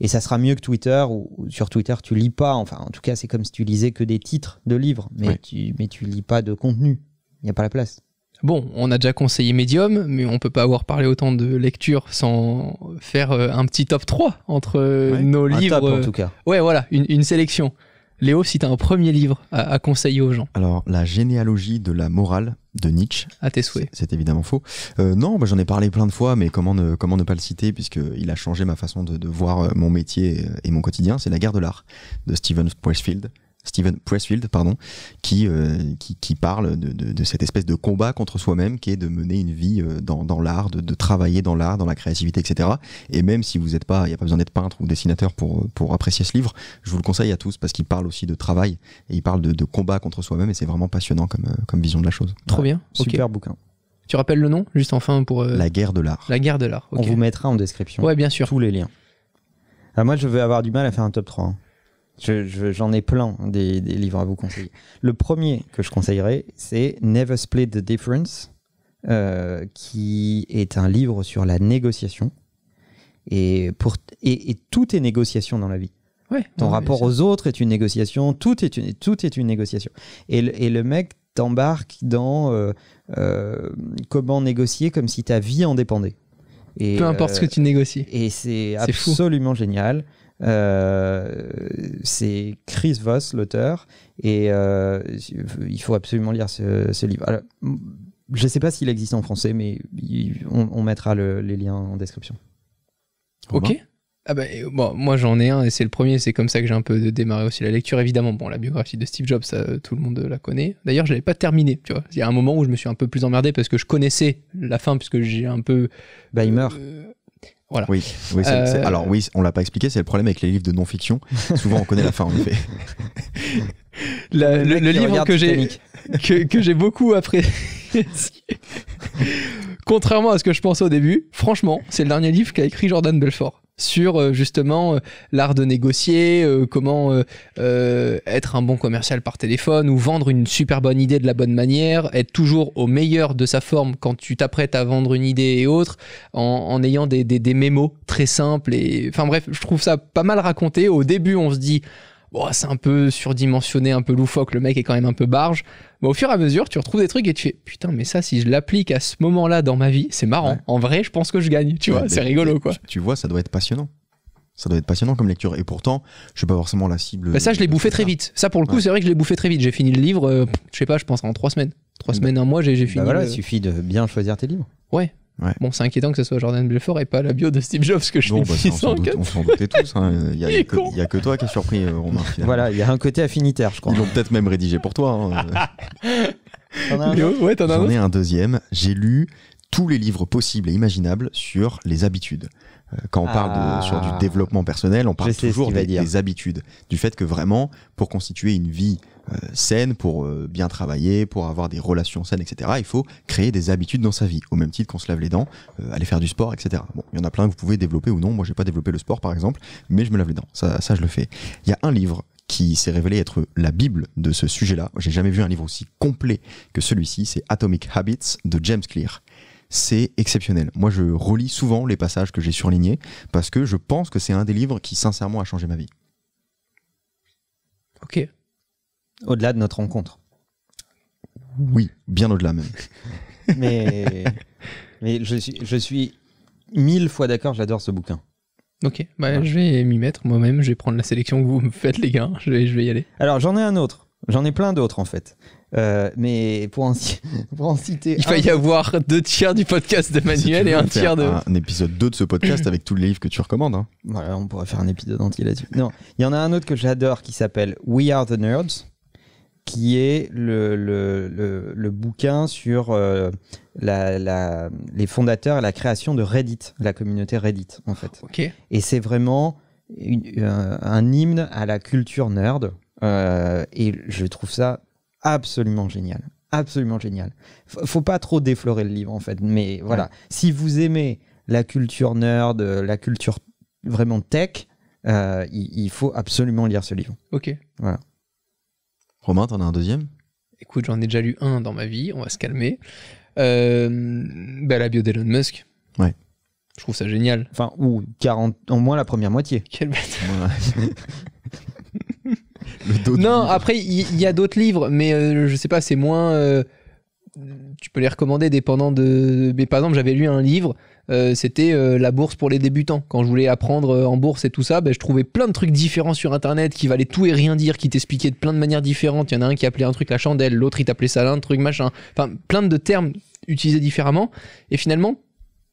Et ça sera mieux que Twitter, où sur Twitter, tu lis pas, enfin, en tout cas, c'est comme si tu lisais que des titres de livres, mais, tu, mais tu lis pas de contenu. Il n'y a pas la place. Bon, on a déjà conseillé Medium, mais on peut pas avoir parlé autant de lectures sans faire euh, un petit top 3 entre euh, nos un livres. Top, en euh, tout cas. Ouais, voilà, une, sélection. Léo, si tu as un premier livre à, conseiller aux gens. Alors, La généalogie de la morale de Nietzsche. À tes souhaits. C'est évidemment faux. non, bah, j'en ai parlé plein de fois, mais comment ne, pas le citer, puisqu'il a changé ma façon de, voir mon métier et mon quotidien. C'est La guerre de l'art de Steven Pressfield. Steven Pressfield, pardon, qui, euh, qui, parle de, cette espèce de combat contre soi-même qui est de mener une vie euh, dans, l'art, de, travailler dans l'art, dans la créativité, etc. Et même si vous n'êtes pas, il n'y a pas besoin d'être peintre ou dessinateur pour, euh, pour apprécier ce livre, je vous le conseille à tous parce qu'il parle aussi de travail et il parle de, combat contre soi-même et c'est vraiment passionnant comme, comme vision de la chose. Trop bien. Super bouquin. Tu rappelles le nom, juste enfin pour... La guerre de l'art. La guerre de l'art. On vous mettra en description. Ouais, bien sûr. Tous les liens. Ah, moi, je vais avoir du mal à faire un top 3. J'en ai plein des, livres à vous conseiller. Le premier que je conseillerais, c'est Never Split the Difference, euh, qui est un livre sur la négociation. Et, pour, et, tout est négociation dans la vie. Ton rapport aux autres est une négociation, tout est une, tout est une négociation. Et le, mec t'embarque dans euh, euh, comment négocier comme si ta vie en dépendait. Et, Peu importe ce que tu négocies. Et c'est absolument génial. Euh, c'est Chris Voss, l'auteur, et euh, il faut absolument lire ce, livre. je ne sais pas s'il existe en français, mais on, mettra les liens en description. Ok. Ah bah, moi j'en ai un et c'est le premier, c'est comme ça que j'ai un peu démarré aussi la lecture. Évidemment, bon, la biographie de Steve Jobs, tout le monde la connaît. D'ailleurs, je l'avais pas terminé tu Il y a un moment où je me suis un peu plus emmerdé parce que je connaissais la fin, puisque j'ai un peu. Bah, il euh, meurt. Oui, oui euh, alors oui, on l'a pas expliqué, c'est le problème avec les livres de non-fiction. Souvent, on connaît la fin, en effet. le, le livre que j'ai que, j'ai beaucoup apprécié. Contrairement à ce que je pensais au début, franchement, c'est le dernier livre qu'a écrit Jordan Belfort sur euh, justement euh, l'art de négocier, euh, comment être un bon commercial par téléphone ou vendre une super bonne idée de la bonne manière, être toujours au meilleur de sa forme quand tu t'apprêtes à vendre une idée et autre, en, ayant des, mémos très simples. Et enfin bref, je trouve ça pas mal raconté. Au début, on se dit c'est un peu surdimensionné, un peu loufoque, le mec est quand même un peu barge. Mais au fur et à mesure, tu retrouves des trucs et tu fais putain, mais ça, si je l'applique à ce moment-là dans ma vie, c'est marrant. En vrai, je pense que je gagne, tu vois, bah, c'est rigolo quoi. Tu, vois, ça doit être passionnant. Ça doit être passionnant comme lecture. Et pourtant, je suis pas forcément la cible. Bah ça, je l'ai bouffé très vite. Ça, pour le coup, c'est vrai que je l'ai bouffé très vite. J'ai fini le livre, euh, je sais pas, je pense en trois semaines. Trois bah. semaines, un mois, j'ai bah fini. voilà, il suffit de bien choisir tes livres. Ouais, Bon, c'est inquiétant que ce soit Jordan Belfort et pas la bio de Steve Jobs que je bah, On s'en doutait tous. Hein. Il n'y a, que, toi qui as surpris, euh, Romain. Voilà, il y a un côté affinitaire, je crois. Ils l'ont peut-être même rédigé pour toi. Hein. T'en as un, J'en ai un deuxième. J'ai lu tous les livres possibles et imaginables sur les habitudes. Euh, quand on parle ah. sur du développement personnel, on parle toujours des, habitudes, du fait que vraiment, pour constituer une vie euh, saine, pour euh, bien travailler, pour avoir des relations saines, etc., il faut créer des habitudes dans sa vie, au même titre qu'on se lave les dents, aller faire du sport, etc. Bon, il y en a plein que vous pouvez développer ou non. Moi, j'ai pas développé le sport, par exemple, mais je me lave les dents. Ça, ça je le fais. Il y a un livre qui s'est révélé être la bible de ce sujet-là. J'ai jamais vu un livre aussi complet que celui-ci. C'est Atomic Habits de James Clear c'est exceptionnel. Moi, je relis souvent les passages que j'ai surlignés parce que je pense que c'est un des livres qui, sincèrement, a changé ma vie. Ok. Au-delà de notre rencontre. Oui, bien au-delà même. mais mais je, suis, je suis mille fois d'accord, j'adore ce bouquin. Ok, bah, je vais m'y mettre moi-même, je vais prendre la sélection que vous me faites, les gars, je vais, je vais y aller. Alors j'en ai un autre, j'en ai plein d'autres en fait. Euh, mais pour en, citer. Il va y avoir deux tiers du podcast de Manuel et un tiers de. Un épisode 2 de ce podcast avec tous les livres que tu recommandes. Voilà, hein. on pourrait faire un épisode entier là-dessus. Non, il y en a un autre que j'adore qui s'appelle We Are the Nerds, qui est le, le, le, bouquin sur euh, la, la, les fondateurs et la création de Reddit, la communauté Reddit en fait. Et c'est vraiment. Euh, un hymne à la culture nerd. et je trouve ça absolument génial. Absolument génial. faut pas trop déflorer le livre, en fait. Mais voilà, si vous aimez la culture nerd, euh, la culture vraiment tech, euh, il, faut absolument lire ce livre. Ok. Voilà. Romain, t'en as un deuxième Écoute, j'en ai déjà lu un dans ma vie, on va se calmer. Euh, bah, la bio d'Elon Musk. Ouais. Je trouve ça génial. Enfin, ou 40, au moins la première moitié. Quelle bête. non, après, il y, a d'autres livres, mais euh, je sais pas, c'est moins. Euh, tu peux les recommander dépendant de. Mais par exemple, j'avais lu un livre, euh, c'était La bourse pour les débutants. Quand je voulais apprendre en bourse et tout ça, ben, je trouvais plein de trucs différents sur internet qui valaient tout et rien dire, qui t'expliquaient de plein de manières différentes. Il y en a un qui appelait un truc la chandelle, l'autre il t'appelait ça un truc machin. Enfin, plein de termes utilisés différemment. Et finalement,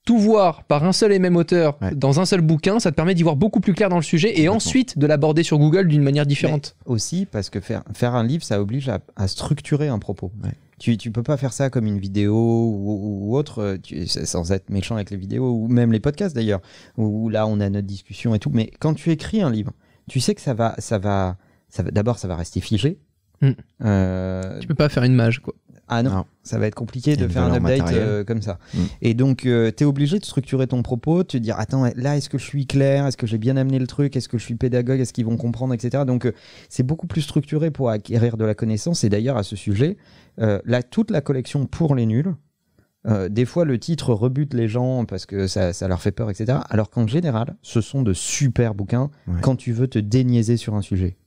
tout voir par un seul et même auteur dans un seul bouquin, ça te permet d'y voir beaucoup plus clair dans le sujet et ensuite de l'aborder sur Google d'une manière différente. aussi parce que faire, un livre, ça oblige à, structurer un propos. Tu, ne peux pas faire ça comme une vidéo ou, autre, euh, sans être méchant avec les vidéos ou même les podcasts d'ailleurs, où, là on a notre discussion et tout. Mais quand tu écris un livre, tu sais que ça va, ça va, ça d'abord ça va rester figé. Hmm. Euh... Tu peux pas faire une mage quoi. Ah non, ça va être compliqué de faire un update euh, comme ça. Mm. Et donc, euh, tu es obligé de structurer ton propos, de dire, attends, là, est-ce que je suis clair Est-ce que j'ai bien amené le truc Est-ce que je suis pédagogue Est-ce qu'ils vont comprendre Etc. Donc, euh, c'est beaucoup plus structuré pour acquérir de la connaissance. Et d'ailleurs, à ce sujet, là, toute la collection pour les nuls, des fois, le titre rebute les gens parce que ça, leur fait peur, etc. Alors qu'en général, ce sont de super bouquins quand tu veux te déniaiser sur un sujet.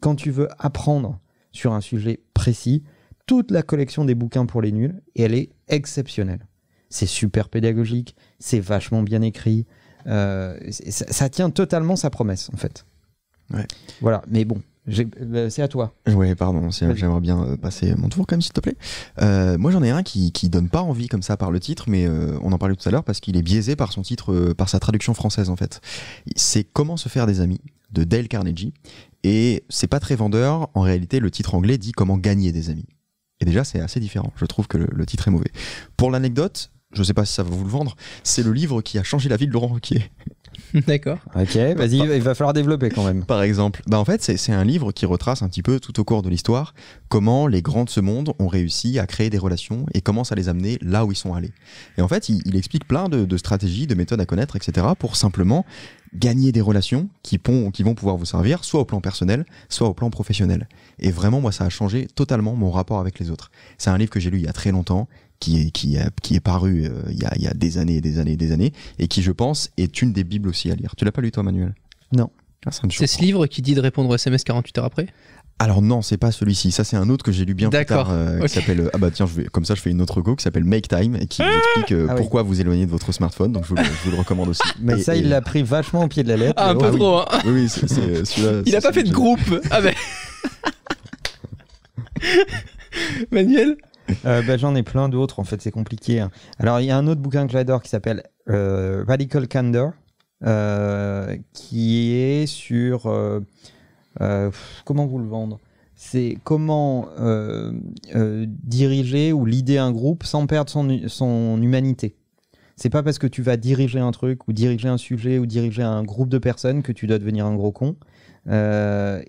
Quand tu veux apprendre sur un sujet précis, toute la collection des bouquins pour les nuls et elle est exceptionnelle. C'est super pédagogique, c'est vachement bien écrit, euh, ça, tient totalement sa promesse en fait. Voilà, mais bon. Euh, c'est à toi. Oui, pardon, j'aimerais bien euh, passer mon tour quand même, s'il te plaît. moi, j'en ai un qui, qui donne pas envie comme ça par le titre, mais on en parlait tout à l'heure parce qu'il est biaisé par son titre, par sa traduction française en fait. C'est Comment se faire des amis de Dale Carnegie et c'est pas très vendeur. En réalité, le titre anglais dit Comment gagner des amis déjà, c'est assez différent. Je trouve que le, titre est mauvais. Pour l'anecdote, je ne sais pas si ça va vous le vendre, c'est le livre qui a changé la vie de Laurent Roquier. D'accord. Ok, vas-y, il va falloir développer quand même. Par exemple, bah, en fait, c'est un livre qui retrace un petit peu tout au cours de l'histoire comment les grands de ce monde ont réussi à créer des relations et comment ça les amener là où ils sont allés. Et en fait, il, explique plein de stratégies, de méthodes à connaître, etc. pour simplement gagner des relations qui, qui vont pouvoir vous servir, soit au plan personnel, soit au plan professionnel. Et vraiment, moi, ça a changé totalement mon rapport avec les autres. C'est un livre que j'ai lu il y a très longtemps, qui est, qui, qui est paru euh, il, y a, il y a des années et des années et des années, et qui, je pense, est une des bibles aussi à lire. Tu l'as pas lu, toi, Manuel Non. Ah, c'est ce livre qui dit de répondre au SMS 48 heures après alors non, c'est pas celui-ci. Ça, c'est un autre que j'ai lu bien plus tard, euh, qui s'appelle. Euh, ah bah tiens, je vais, comme ça, je fais une autre go qui s'appelle Make Time et qui ah explique euh, ah pourquoi vous éloignez de votre smartphone. Donc je vous, le, recommande aussi. Mais ça, il l'a pris vachement au pied de la lettre. Ah, un oh peu trop. Hein. Oui, Il a pas fait de groupe. Ah Manuel. Bah, j'en ai plein d'autres. En fait, c'est compliqué. Hein. Alors il y a un autre bouquin que j'adore qui s'appelle Radical Candor euh, qui est sur euh, euh, comment vous le vendre c'est comment diriger ou l'idée un groupe sans perdre son, son humanité. C'est pas parce que tu vas diriger un truc ou diriger un sujet ou diriger un groupe de personnes que tu dois devenir un gros con. et,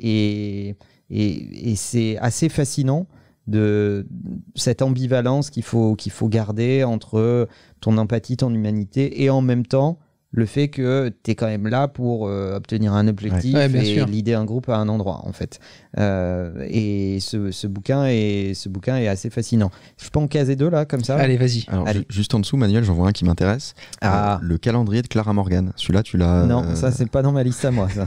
et, et c'est assez fascinant de cette ambivalence qu'il faut, qu'il faut garder entre ton empathie, ton humanité et en même temps le fait que tu es quand même là pour euh, obtenir un objectif et l'idée un groupe à un endroit, en fait. Euh, et ce, bouquin est, ce bouquin est assez fascinant. Je peux en caser deux, là, comme ça Allez, vas-y. Juste en dessous, Manuel, j'en vois un qui m'intéresse. Euh, ah. le calendrier de Clara Morgan. Celui-là, tu l'as... Non, ça, c'est pas dans ma liste à moi, ça.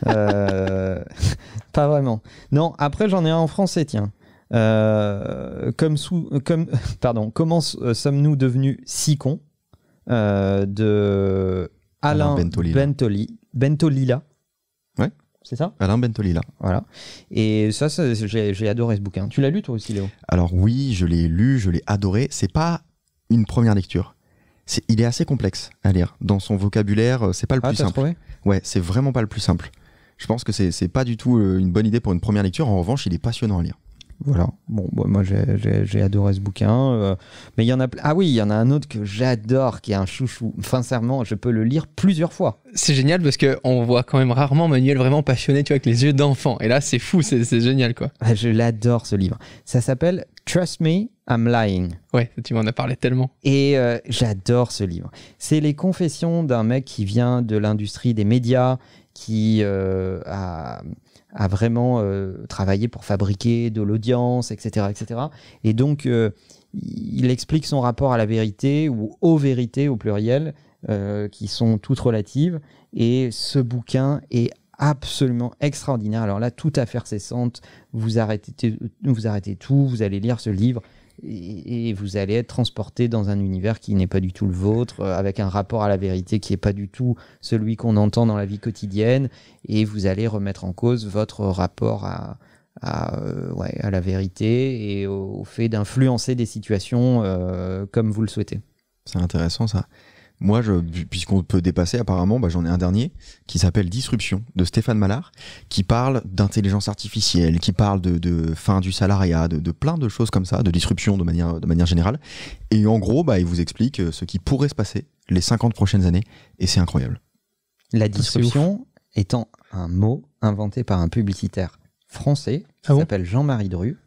pas vraiment. Non, après, j'en ai un en français, tiens. comme sous, comme, pardon, comment sommes-nous devenus si cons euh, de Alain, Bentolila. Ouais. C'est ça Alain Bentolila. Voilà. Et ça, j'ai adoré ce bouquin. Tu l'as lu toi aussi, Léo Alors oui, je l'ai lu, je l'ai adoré. C'est pas une première lecture. il est assez complexe à lire. Dans son vocabulaire, euh, c'est pas le ah, plus simple. ouais, c'est vraiment pas le plus simple. Je pense que c'est pas du tout euh, une bonne idée pour une première lecture. En revanche, il est passionnant à lire. Voilà. Bon, moi j'ai adoré ce bouquin. Euh, mais il y en a. Ah oui, il y en a un autre que j'adore, qui est un chouchou. Sincèrement, je peux le lire plusieurs fois. C'est génial parce que on voit quand même rarement Manuel vraiment passionné, tu vois, avec les yeux d'enfant. Et là, c'est fou, c'est génial, quoi. Ah, je l'adore ce livre. Ça s'appelle Trust Me, I'm Lying. Ouais, tu m'en as parlé tellement. Et euh, j'adore ce livre. C'est les confessions d'un mec qui vient de l'industrie des médias, qui euh, a a vraiment euh, travaillé pour fabriquer de l'audience, etc., etc. Et donc, euh, il explique son rapport à la vérité ou aux vérités au pluriel, euh, qui sont toutes relatives. Et ce bouquin est absolument extraordinaire. Alors là, toute affaire cessante. Vous arrêtez, vous arrêtez tout, vous allez lire ce livre et, vous allez être transporté dans un univers qui n'est pas du tout le vôtre, euh, avec un rapport à la vérité qui n'est pas du tout celui qu'on entend dans la vie quotidienne, et vous allez remettre en cause votre rapport à, euh, la vérité et au, fait d'influencer des situations euh, comme vous le souhaitez. C'est intéressant ça. Moi, puisqu'on peut dépasser, apparemment, bah, j'en ai un dernier qui s'appelle Disruption de Stéphane Mallard, qui parle d'intelligence artificielle, qui parle de, fin du salariat, de, plein de choses comme ça, de disruption de manière, de manière générale. Et en gros, bah, il vous explique euh, ce qui pourrait se passer les 50 prochaines années, et c'est incroyable. La disruption étant un mot inventé par un publicitaire français qui ah s'appelle Jean-Marie Dru,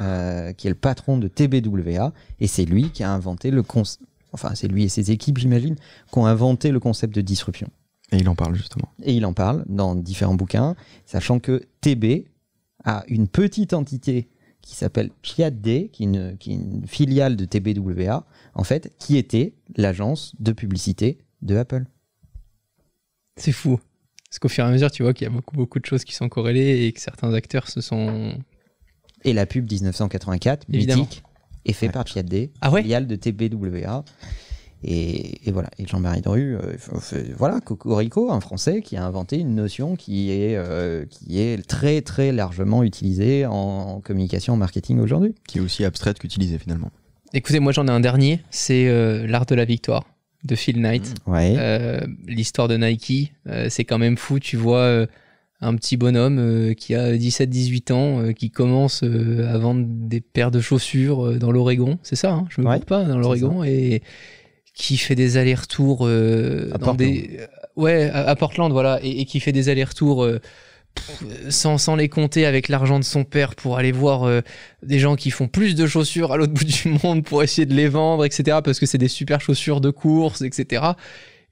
euh, qui est le patron de TBWA, et c'est lui qui a inventé le concept enfin c'est lui et ses équipes j'imagine, qui ont inventé le concept de disruption. Et il en parle justement. Et il en parle dans différents bouquins, sachant que TB a une petite entité qui s'appelle Piadé, qui est, une, filiale de TBWA, en fait, qui était l'agence de publicité de Apple. C'est fou. Parce qu'au fur et à mesure, tu vois qu'il y a beaucoup, beaucoup de choses qui sont corrélées et que certains acteurs se sont. Et la pub 1984, Évidemment. mythique, et fait par D, ah ouais filiale de TBWA. Et, voilà. Et Jean-Marie Dru, euh, voilà, Cocorico, un Français qui a inventé une notion qui est, euh, qui est très très largement utilisée en, communication, en marketing aujourd'hui. Qui est aussi abstraite qu'utilisée finalement. Écoutez, moi j'en ai un dernier, c'est euh, l'art de la victoire de Phil Knight. L'histoire de Nike, c'est quand même fou, tu vois un petit bonhomme euh, qui a 17-18 ans, euh, qui commence euh, à vendre des paires de chaussures dans l'Oregon, c'est ça, hein, je me ouais, pas, dans l'Oregon, et qui fait des allers-retours à, Portland, voilà, et, qui fait des allers-retours... Sans, les compter avec l'argent de son père pour aller voir des gens qui font plus de chaussures à l'autre bout du monde pour essayer de les vendre, etc. Parce que c'est des super chaussures de course, etc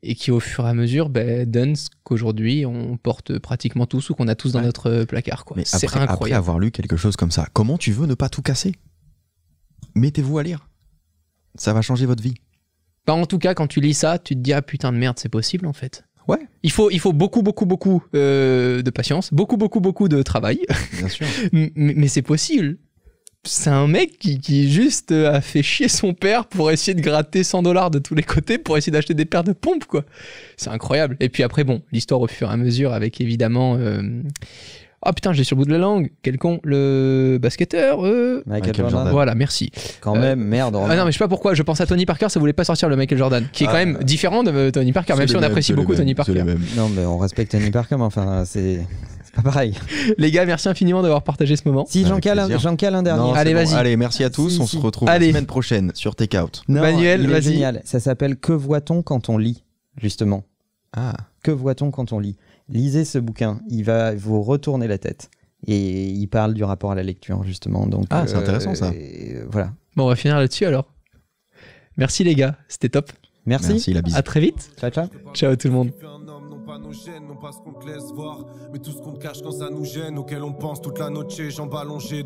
et qui au fur et à mesure ben, donne ce qu'aujourd'hui on porte pratiquement tous ou qu'on a tous dans notre euh, placard. Quoi. c'est incroyable. après avoir lu quelque chose comme ça, comment tu veux ne pas tout casser Mettez-vous à lire. Ça va changer votre vie. Pas bah, en tout cas, quand tu lis ça, tu te dis ah putain de merde, c'est possible en fait. Ouais. Il faut, il faut beaucoup, beaucoup, beaucoup euh, de patience, beaucoup, beaucoup, beaucoup de travail. Bien sûr. mais c'est possible c'est un mec qui, juste euh, a fait chier son père pour essayer de gratter 100 dollars de tous les côtés pour essayer d'acheter des paires de pompes, quoi. C'est incroyable. Et puis après, bon, l'histoire au fur et à mesure avec évidemment. Euh, oh putain, putain, j'ai sur le bout de la langue. Quel le basketteur. Euh, Michael, Jordan. Voilà, merci. Quand même, merde. Ah non, mais je sais pas pourquoi. Je pense à Tony Parker, ça voulait pas sortir le Michael Jordan, qui est quand ah. même différent de Tony Parker, même si on apprécie beaucoup Tony Parker. Non, mais on respecte Tony Parker, mais enfin, c'est pareil. Les gars, merci infiniment d'avoir partagé ce moment. Si, j'en cale, un dernier. allez, vas-y. Allez, merci à tous. on se retrouve la semaine prochaine sur Take Out. Manuel, vas-y. Ça s'appelle Que voit-on quand on lit, justement. Ah. Que voit-on quand on lit Lisez ce bouquin. Il va vous retourner la tête. Et il parle du rapport à la lecture, justement. Donc, ah, c'est euh, intéressant ça. Euh, voilà. Bon, on va finir là-dessus alors. Merci les gars, c'était top. Merci. Merci la bise. À très vite. Ciao, ciao. Ciao tout le monde non pas ce qu'on te laisse voir, mais tout ce qu'on cache quand ça nous gêne, auquel on pense toute la noche, jambes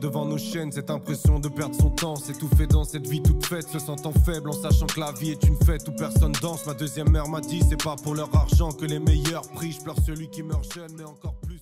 devant nos chaînes, cette impression de perdre son temps, c'est tout s'étouffer dans cette vie toute faite, se sentant faible en sachant que la vie est une fête où personne danse. Ma deuxième mère m'a dit, c'est pas pour leur argent que les meilleurs prient, je pleure celui qui meurt jeune, mais encore plus.